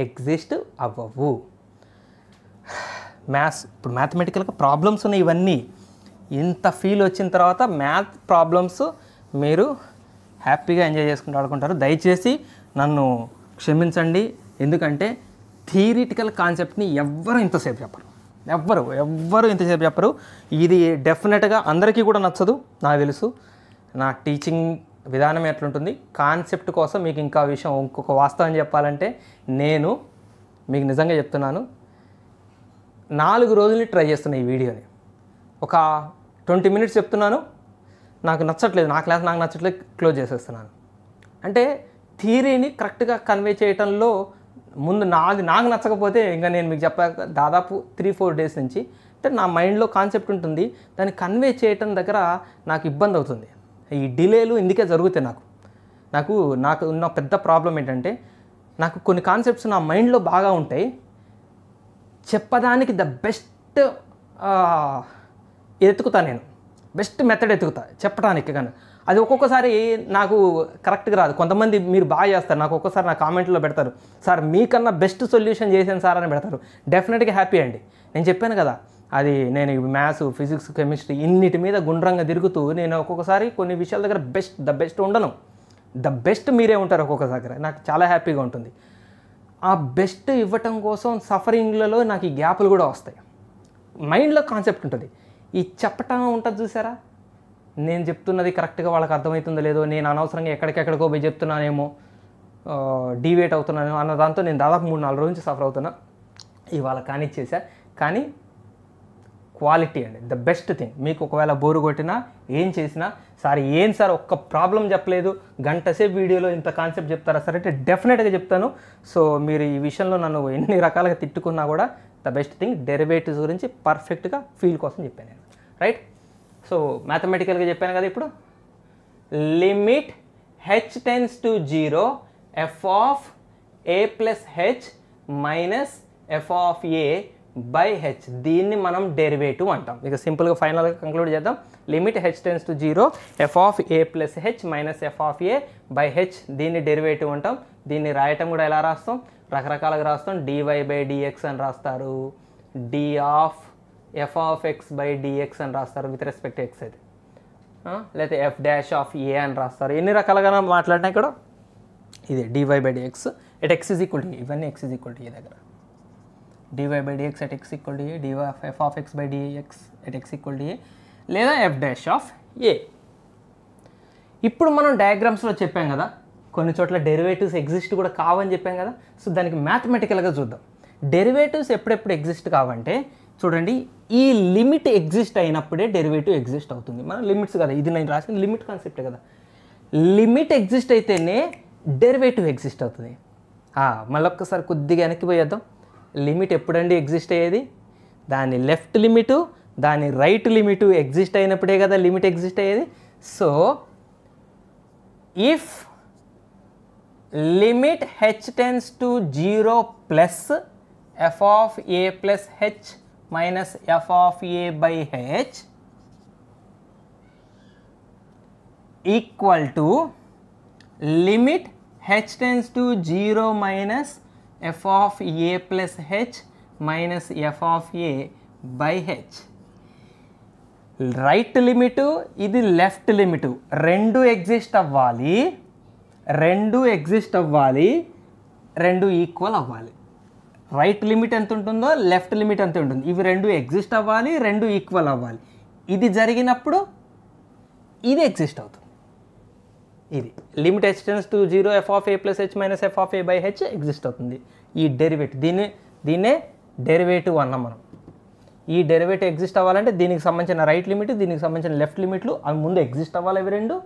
ఎగ్జిస్ట్ అవ్వవు మ్యాథ్స్ ఇప్పుడు మ్యాథమెటికల్గా ప్రాబ్లమ్స్ ఉన్నాయి ఇవన్నీ ఇంత ఫీల్ వచ్చిన తర్వాత మ్యాథ్ ప్రాబ్లమ్స్ మీరు హ్యాపీగా ఎంజాయ్ చేసుకుంటూ ఆడుకుంటారు దయచేసి నన్ను క్షమించండి ఎందుకంటే థియరిటికల్ కాన్సెప్ట్ని ఎవ్వరూ ఇంతసేపు చెప్పరు ఎవ్వరు ఎవ్వరు ఇంతసేపు చెప్పరు ఇది డెఫినెట్గా అందరికీ కూడా నచ్చదు నాకు తెలుసు నా టీచింగ్ విధానం ఎట్లుంటుంది కాన్సెప్ట్ కోసం మీకు ఇంకా విషయం ఇంకొక వాస్తవం చెప్పాలంటే నేను మీకు నిజంగా చెప్తున్నాను నాలుగు రోజులు ట్రై చేస్తున్నా ఈ వీడియోని ఒక ట్వంటీ మినిట్స్ చెప్తున్నాను నాకు నచ్చట్లేదు నా క్లాస్ నాకు నచ్చట్లేదు క్లోజ్ చేసేస్తున్నాను అంటే థీరీని కరెక్ట్గా కన్వే చేయటంలో ముందు నాకు నాకు నచ్చకపోతే ఇంకా నేను మీకు చెప్పాక దాదాపు త్రీ ఫోర్ డేస్ నుంచి అంటే నా మైండ్లో కాన్సెప్ట్ ఉంటుంది దాన్ని కన్వే చేయటం దగ్గర నాకు ఇబ్బంది అవుతుంది ఈ డిలేలు ఇందుకే జరుగుతాయి నాకు నాకు నాకు ఉన్న పెద్ద ప్రాబ్లం ఏంటంటే నాకు కొన్ని కాన్సెప్ట్స్ నా మైండ్లో బాగా ఉంటాయి చెప్పడానికి ద బెస్ట్ ఎత్తుకుతా నేను బెస్ట్ మెథడ్ ఎత్తుకుతా చెప్పడానికి కానీ అది ఒక్కొక్కసారి నాకు కరెక్ట్గా రాదు కొంతమంది మీరు బాగా చేస్తారు నాకు ఒక్కొక్కసారి నా కామెంట్లో పెడతారు సార్ మీకన్నా బెస్ట్ సొల్యూషన్ చేసాను సార్ అని పెడతారు డెఫినెట్గా హ్యాపీ అండి నేను చెప్పాను కదా అది నేను మ్యాథ్స్ ఫిజిక్స్ కెమిస్ట్రీ ఇన్నిటి మీద గుండ్రంగా తిరుగుతూ నేను ఒక్కొక్కసారి కొన్ని విషయాల దగ్గర బెస్ట్ ద బెస్ట్ ఉండను ద బెస్ట్ మీరే ఉంటారు ఒక్కొక్క దగ్గర నాకు చాలా హ్యాపీగా ఉంటుంది ఆ బెస్ట్ ఇవ్వటం కోసం సఫరింగ్లలో నాకు ఈ గ్యాప్లు కూడా వస్తాయి మైండ్లో కాన్సెప్ట్ ఉంటుంది ఈ చెప్పటం ఉంటుంది చూసారా నేను చెప్తున్నది కరెక్ట్గా వాళ్ళకి అర్థమవుతుందో లేదో నేను అనవసరంగా ఎక్కడికెక్కడికో పోయి చెప్తున్నానేమో డివేట్ అవుతున్నానేమో అన్న దాంతో నేను దాదాపు మూడు నాలుగు రోజులు నుంచి సఫర్ అవుతున్నా ఇవాళ కానిచ్చేసా కానీ క్వాలిటీ అండి ద బెస్ట్ థింగ్ మీకు ఒకవేళ బోరు కొట్టినా ఏం చేసినా సార్ ఏం సార్ ఒక్క ప్రాబ్లం చెప్పలేదు గంట సేపు వీడియోలో ఇంత కాన్సెప్ట్ చెప్తారా సార్ అంటే డెఫినెట్గా చెప్తాను సో మీరు ఈ విషయంలో నన్ను ఎన్ని రకాలుగా తిట్టుకున్నా కూడా ద బెస్ట్ థింగ్ డెరివేటివ్స్ గురించి పర్ఫెక్ట్గా ఫీల్ కోసం చెప్పాను నేను రైట్ సో మ్యాథమెటికల్గా చెప్పాను కదా ఇప్పుడు limit H tends to zero f of A plus H minus F of A by h దీన్ని మనం డెరివేటివ్ అంటాం ఇక సింపుల్గా ఫైనల్గా కంక్లూడ్ చేద్దాం limit H tends to zero f of A plus H minus F of A by h దీన్ని derivative అంటాం దీన్ని రాయటం కూడా ఎలా రాస్తాం రకరకాలుగా రాస్తాం డివై బై డిఎక్స్ అని రాస్తారు d of F of X by dx అని రాస్తారు విత్ రెస్పెక్ట్ ఎక్స్ అయితే లేకపోతే ఎఫ్ డాష్ ఆఫ్ ఏ అని రాస్తారు ఎన్ని రకాలుగా మాట్లాడినా ఇక్కడ ఇది dy by dx at x is equal to ఇవన్నీ x is equal to a దగ్గర dy by dx at x equal to a dy f of X by dx at x equal to a లేదా F dash of ఏ ఇప్పుడు మనం డయాగ్రామ్స్లో చెప్పాం కదా కొన్ని చోట్ల derivatives exist కూడా కావని చెప్పాం కదా సో దానికి మ్యాథమెటికల్గా చూద్దాం డెరివేటివ్స్ ఎప్పుడెప్పుడు ఎగ్జిస్ట్ కావంటే చూడండి ఈ లిమిట్ ఎగ్జిస్ట్ అయినప్పుడే డెరివేటివ్ ఎగ్జిస్ట్ అవుతుంది మనం లిమిట్స్ కదా ఇది నేను రాసిన లిమిట్ కాన్సెప్ట్ కదా లిమిట్ ఎగ్జిస్ట్ అయితేనే డెరివేటివ్ ఎగ్జిస్ట్ అవుతుంది మళ్ళీ ఒక్కసారి కొద్దిగా వెనక్కి పోయేద్దాం లిమిట్ ఎప్పుడండి ఎగ్జిస్ట్ అయ్యేది దాని లెఫ్ట్ లిమిటు దాని రైట్ లిమిటు ఎగ్జిస్ట్ అయినప్పుడే కదా లిమిట్ ఎగ్జిస్ట్ అయ్యేది so if limit H tends to zero plus f of A plus h minus f of a by h equal to limit h tends to 0 minus f of a plus h minus f of a by h. Right limit ఇది left limit రెండు exist అవ్వాలి రెండు exist అవ్వాలి రెండు equal అవ్వాలి right limit ఎంత ఉంటుందో left limit ఎంత ఉంటుంది ఇవి రెండు ఎగ్జిస్ట్ అవ్వాలి రెండు ఈక్వల్ అవ్వాలి ఇది జరిగినప్పుడు ఇది ఎగ్జిస్ట్ అవుతుంది ఇది limit x tends to zero f of A plus H minus F of A by h exist అవుతుంది ఈ డెరివేటివ్ దీన్ని దీన్నే డెరివేటివ్ అన్నాం మనం ఈ డెరివేటివ్ ఎగ్జిస్ట్ అవ్వాలంటే దీనికి సంబంధించిన రైట్ లిమిట్ దీనికి సంబంధించిన లెఫ్ట్ లిమిట్లు అవి ముందు ఎగ్జిస్ట్ అవ్వాలి ఇవి రెండు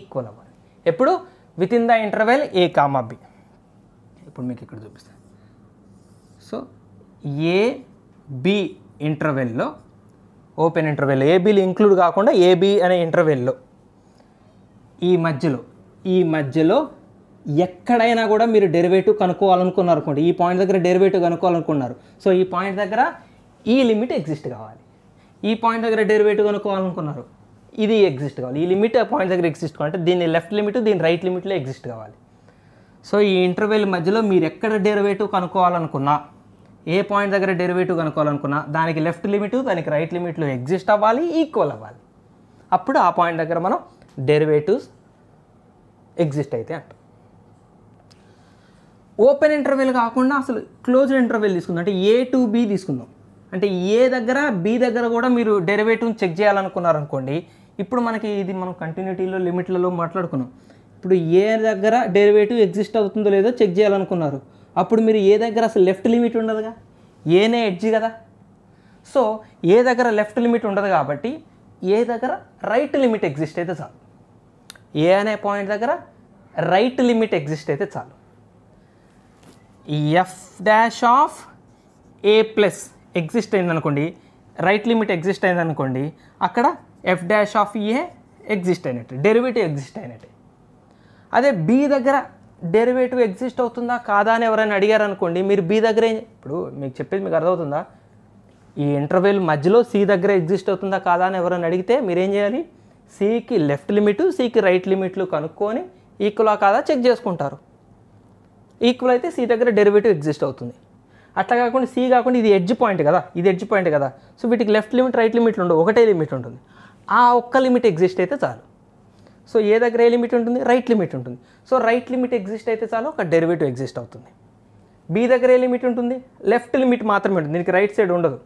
ఈక్వల్ అవ్వాలి ఎప్పుడు within the interval a comma b ఇప్పుడు మీకు ఇక్కడ చూపిస్తాను సో ఏబి ఇంటర్వెల్లో ఓపెన్ ఇంటర్వెల్ ఏబీలు ఇంక్లూడ్ కాకుండా ఏబి అనే ఇంటర్వెల్లో ఈ మధ్యలో ఈ మధ్యలో ఎక్కడైనా కూడా మీరు డెరివేటివ్ కనుక్కోవాలనుకున్నారు అనుకోండి ఈ పాయింట్ దగ్గర డెరివేటివ్ కనుక్కోవాలనుకున్నారు సో ఈ పాయింట్ దగ్గర ఈ లిమిట్ ఎగ్జిస్ట్ కావాలి ఈ పాయింట్ దగ్గర డెరివేటివ్ కనుక్కోవాలనుకున్నారు ఇది ఎగ్జిస్ట్ కావాలి ఈ లిమిట్ ఆ పాయింట్ దగ్గర ఎగ్జిస్ట్ కావాలంటే దీన్ని లెఫ్ట్ లిమిట్ దీని రైట్ లిమిట్లో ఎగ్జిస్ట్ కావాలి సో ఈ ఇంటర్వెల్ మధ్యలో మీరు ఎక్కడ డెరివేటివ్ కనుక్కోవాలనుకున్నా ఏ పాయింట్ దగ్గర డెరివేటివ్ కనుక్కోవాలనుకున్నా దానికి లెఫ్ట్ లిమిట్ దానికి రైట్ లిమిట్లు ఎగ్జిస్ట్ అవ్వాలి ఈక్వల్ అవ్వాలి అప్పుడు ఆ పాయింట్ దగ్గర మనం డెరివేటివ్స్ ఎగ్జిస్ట్ అయితే అంట ఓపెన్ ఇంటర్వెల్ కాకుండా అసలు క్లోజ్డ్ ఇంటర్వెల్ తీసుకుందాం అంటే ఏ టు బి తీసుకుందాం అంటే ఏ దగ్గర బి దగ్గర కూడా మీరు డెరివేటివ్ని చెక్ చేయాలనుకున్నారనుకోండి ఇప్పుడు మనకి ఇది మనం కంటిన్యూటీలో లిమిట్లలో మాట్లాడుకున్నాం ఇప్పుడు ఏ దగ్గర డెరివేటివ్ ఎగ్జిస్ట్ అవుతుందో లేదో చెక్ చేయాలనుకున్నారు అప్పుడు మీరు ఏ దగ్గర అసలు లెఫ్ట్ లిమిట్ ఉండదుగా ఏనే ఎడ్జ్ కదా సో ఏ దగ్గర లెఫ్ట్ లిమిట్ ఉండదు కాబట్టి ఏ దగ్గర రైట్ లిమిట్ ఎగ్జిస్ట్ అయితే చాలు ఏ అనే పాయింట్ దగ్గర రైట్ లిమిట్ ఎగ్జిస్ట్ అయితే చాలు f dash of A plus exist అయిందనుకోండి రైట్ లిమిట్ ఎగ్జిస్ట్ అయిందనుకోండి అక్కడ f dash of a exist అయినట్టు డెరివేటివ్ ఎగ్జిస్ట్ అయినట్టు అదే బి దగ్గర డెరివేటివ్ ఎగ్జిస్ట్ అవుతుందా కాదా అని ఎవరైనా అడిగారు అనుకోండి మీరు బి దగ్గరే ఇప్పుడు మీకు చెప్పేది మీకు అర్థమవుతుందా ఈ ఇంటర్వెల్ మధ్యలో సి దగ్గర ఎగ్జిస్ట్ అవుతుందా కాదా అని ఎవరైనా అడిగితే మీరేం చేయాలి సికి లెఫ్ట్ లిమిట్ సికి రైట్ లిమిట్లు కనుక్కొని ఈక్వలా కాదా చెక్ చేసుకుంటారు ఈక్వల్ అయితే సి దగ్గర డెరివేటివ్ ఎగ్జిస్ట్ అవుతుంది అట్లా కాకుండా సి కాకుండా ఇది ఎడ్జ్ పాయింట్ కదా ఇది ఎడ్జ్ పాయింట్ కదా సో వీటికి లెఫ్ట్ లిమిట్ రైట్ లిమిట్లు ఉండవు ఒకటే లిమిట్ ఉంటుంది ఆ ఒక్క లిమిట్ ఎగ్జిస్ట్ అయితే చాలు సో ఏ దగ్గర ఏ లిమిట్ ఉంటుంది రైట్ లిమిట్ ఉంటుంది సో రైట్ లిమిట్ ఎగ్జిస్ట్ అయితే చాలు ఒక డెరివేటివ్ ఎగ్జిస్ట్ అవుతుంది బీ దగ్గర ఏ లిమిట్ ఉంటుంది లెఫ్ట్ లిమిట్ మాత్రమే ఉంటుంది దీనికి రైట్ సైడ్ ఉండదు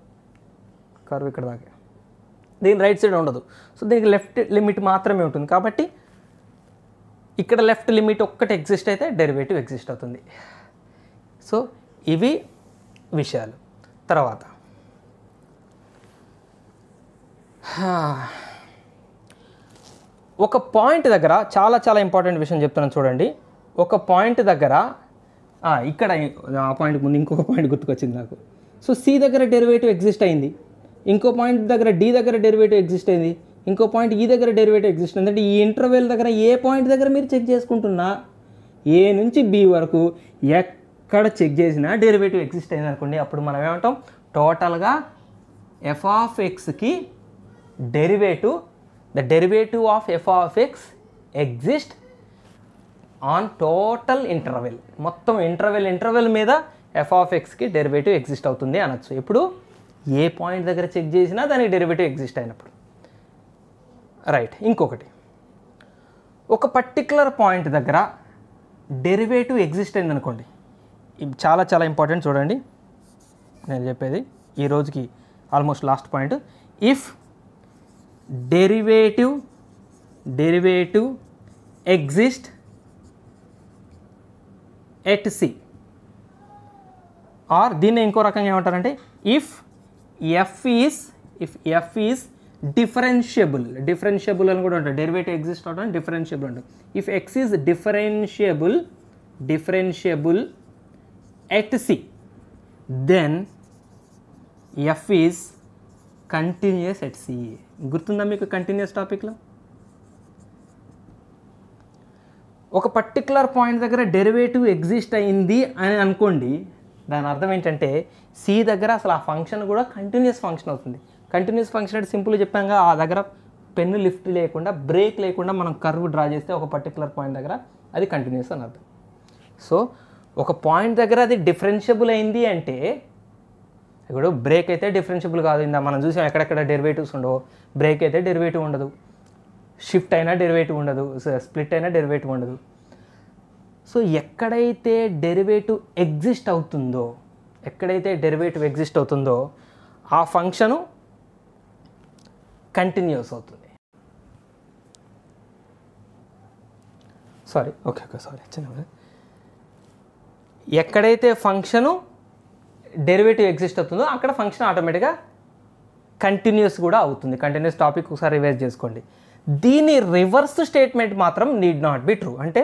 కరువు ఇక్కడ దాకా దీని రైట్ సైడ్ ఉండదు సో దీనికి లెఫ్ట్ లిమిట్ మాత్రమే ఉంటుంది కాబట్టి ఇక్కడ లెఫ్ట్ లిమిట్ ఒక్కటి ఎగ్జిస్ట్ అయితే డెరివేటివ్ ఎగ్జిస్ట్ అవుతుంది సో ఇవి విషయాలు తర్వాత ఒక పాయింట్ దగ్గర చాలా చాలా ఇంపార్టెంట్ విషయం చెప్తున్నాను చూడండి ఒక పాయింట్ దగ్గర ఇక్కడ ఆ పాయింట్ ముందు ఇంకొక పాయింట్ గుర్తుకొచ్చింది నాకు సో సి దగ్గర డెరివేటివ్ ఎగ్జిస్ట్ అయింది ఇంకో పాయింట్ దగ్గర డి దగ్గర డెరివేటివ్ ఎగ్జిస్ట్ అయింది ఇంకో పాయింట్ ఈ దగ్గర డెరివేటివ్ ఎగ్జిస్ట్ అయింది అంటే ఈ ఇంటర్వెల్ దగ్గర ఏ పాయింట్ దగ్గర మీరు చెక్ చేసుకుంటున్నా ఏ నుంచి బి వరకు ఎక్కడ చెక్ చేసినా డెరివేటివ్ ఎగ్జిస్ట్ అయింది అనుకోండి అప్పుడు మనం ఏమంటాం టోటల్గా ఎఫ్ ఆఫ్ ఎక్స్కి derivative the derivative of f of x exist on total interval మొత్తం ఇంటర్వెల్ ఇంటర్వెల్ మీద ఎఫ్ ఆఫ్ ఎక్స్కి డెరివేటివ్ ఎగ్జిస్ట్ అవుతుంది అనొచ్చు ఇప్పుడు ఏ పాయింట్ దగ్గర చెక్ చేసినా దానికి డెరివేటివ్ ఎగ్జిస్ట్ అయినప్పుడు రైట్ ఇంకొకటి ఒక పర్టిక్యులర్ పాయింట్ దగ్గర డెరివేటివ్ ఎగ్జిస్ట్ అయింది అనుకోండి చాలా చాలా ఇంపార్టెంట్ చూడండి నేను చెప్పేది ఈ రోజుకి almost last point if derivative derivative exist at c और దీని ఇంకో రకంగా ఏమంటారంటే if f is if f is differentiable differentiable అని కూడా ఉంటది డెరివేటివ్ ఎగ్జిస్ట్ అవడం డిఫరెన్షియబుల్ ఉండ if x is differentiable differentiable at c then f is continuous at c గుర్తుందా మీకు కంటిన్యూస్ టాపిక్లో ఒక పర్టికులర్ పాయింట్ దగ్గర డెరివేటివ్ ఎగ్జిస్ట్ అయింది అని అనుకోండి దాని అర్థం ఏంటంటే సి దగ్గర అసలు ఆ ఫంక్షన్ కూడా కంటిన్యూస్ ఫంక్షన్ అవుతుంది కంటిన్యూస్ ఫంక్షన్ అంటే సింపుల్ చెప్పాను ఆ దగ్గర పెన్ను లిఫ్ట్ లేకుండా బ్రేక్ లేకుండా మనం కర్వ్ డ్రా చేస్తే ఒక పర్టికులర్ పాయింట్ దగ్గర అది కంటిన్యూస్ అని అర్థం సో ఒక పాయింట్ దగ్గర అది డిఫరెన్షియబుల్ అయింది అంటే ఇప్పుడు బ్రేక్ అయితే డిఫరెన్షియబుల్ కాదు ఇందా మనం చూసాం ఎక్కడెక్కడ డెరివేటివ్స్ ఉండవు బ్రేక్ అయితే డెరివేటివ్ ఉండదు షిఫ్ట్ అయినా డెరివేటివ్ ఉండదు స్ప్లిట్ అయినా డెరివేటివ్ ఉండదు సో ఎక్కడైతే డెరివేటివ్ ఎగ్జిస్ట్ అవుతుందో ఎక్కడైతే డెరివేటివ్ ఎగ్జిస్ట్ అవుతుందో ఆ ఫంక్షను కంటిన్యూస్ అవుతుంది సారీ ఓకే ఓకే సారీ చిన్న ఎక్కడైతే ఫంక్షను డెరివేటివ్ ఎగ్జిస్ట్ అవుతుందో అక్కడ ఫంక్షన్ ఆటోమేటిక్గా కంటిన్యూస్ కూడా అవుతుంది కంటిన్యూస్ టాపిక్ ఒకసారి రివైజ్ చేసుకోండి దీని రివర్స్ స్టేట్మెంట్ మాత్రం నీడ్ నాట్ బి ట్రూ అంటే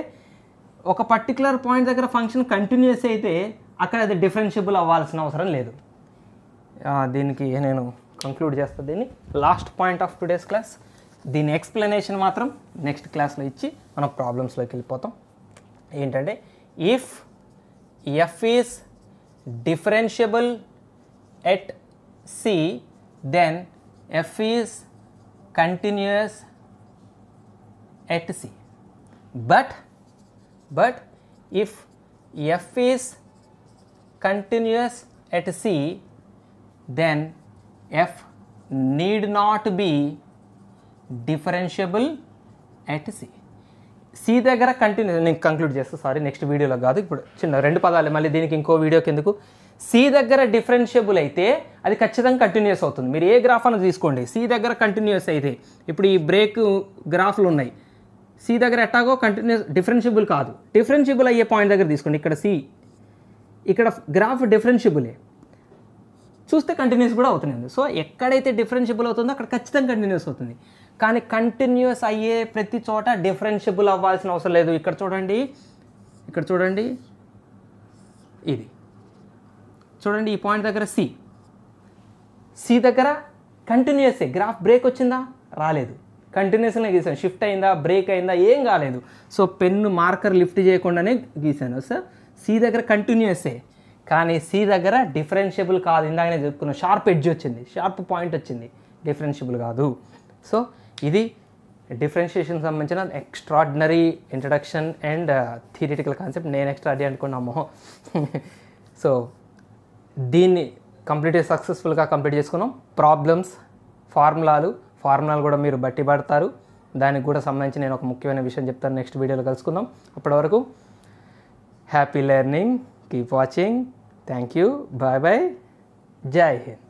ఒక పర్టికులర్ పాయింట్ దగ్గర ఫంక్షన్ కంటిన్యూస్ అయితే అక్కడ అది డిఫరెన్షియబుల్ అవ్వాల్సిన అవసరం లేదు దీనికి నేను కంక్లూడ్ చేస్తాను దీన్ని last point of today's class దీని ఎక్స్ప్లెనేషన్ మాత్రం నెక్స్ట్ క్లాస్లో ఇచ్చి మనం ప్రాబ్లమ్స్లోకి వెళ్ళిపోతాం ఏంటంటే if f is differentiable at c then f is continuous at c but but if f is continuous at c then f need not be differentiable at c C దగ్గర continue నేను conclude చేస్తాను sorry next వీడియోలో కాదు ఇప్పుడు చిన్న రెండు పదాలు మళ్ళీ దీనికి ఇంకో వీడియోకి ఎందుకు సి దగ్గర డిఫరెన్షియబుల్ అయితే అది ఖచ్చితంగా కంటిన్యూస్ అవుతుంది మీరు ఏ గ్రాఫ్ అన్న తీసుకోండి సి దగ్గర కంటిన్యూస్ అయితే ఇప్పుడు ఈ బ్రేక్ గ్రాఫ్లు ఉన్నాయి సి దగ్గర ఎట్టాగో కంటిన్యూస్ డిఫరెన్షియబుల్ కాదు డిఫరెన్షియబుల్ అయ్యే పాయింట్ దగ్గర తీసుకోండి ఇక్కడ సి ఇక్కడ గ్రాఫ్ డిఫరెన్షియబులే చూస్తే కంటిన్యూస్ కూడా అవుతుంది సో ఎక్కడైతే డిఫరెన్షియబుల్ అవుతుందో అక్కడ ఖచ్చితంగా కంటిన్యూస్ అవుతుంది కానీ కంటిన్యూస్ అయ్యే ప్రతి చోట డిఫరెన్షియబుల్ అవ్వాల్సిన అవసరం లేదు ఇక్కడ చూడండి ఇక్కడ చూడండి ఇది చూడండి ఈ పాయింట్ దగ్గర సి సి దగ్గర కంటిన్యూస్ గ్రాఫ్ బ్రేక్ వచ్చిందా రాలేదు కంటిన్యూస్గా గీసాను షిఫ్ట్ అయిందా బ్రేక్ అయిందా ఏం కాలేదు సో పెన్ను మార్కర్ లిఫ్ట్ చేయకుండానే గీసాను సార్ సి దగ్గర కంటిన్యూసే కానీ సి దగ్గర డిఫరెన్షియబుల్ కాదు ఇందాకనే చెప్పుకున్నాను షార్ప్ ఎడ్జ్ వచ్చింది షార్ప్ పాయింట్ వచ్చింది డిఫరెన్షియబుల్ కాదు సో ఇది డిఫరెన్షియేషన్ సంబంధించిన extraordinary introduction and theoretical concept నేను ఎక్స్ట్రా అడి అనుకున్నాము సో దీన్ని కంప్లీట్ సక్సెస్ఫుల్గా కంప్లీట్ చేసుకున్నాం ప్రాబ్లమ్స్ ఫార్ములాలు ఫార్ములాలు కూడా మీరు బట్టి పడతారు దానికి కూడా సంబంధించి నేను ఒక ముఖ్యమైన విషయం చెప్తాను నెక్స్ట్ వీడియోలో కలుసుకుందాం అప్పటి వరకు happy learning keep watching thank you bye bye Jai Hind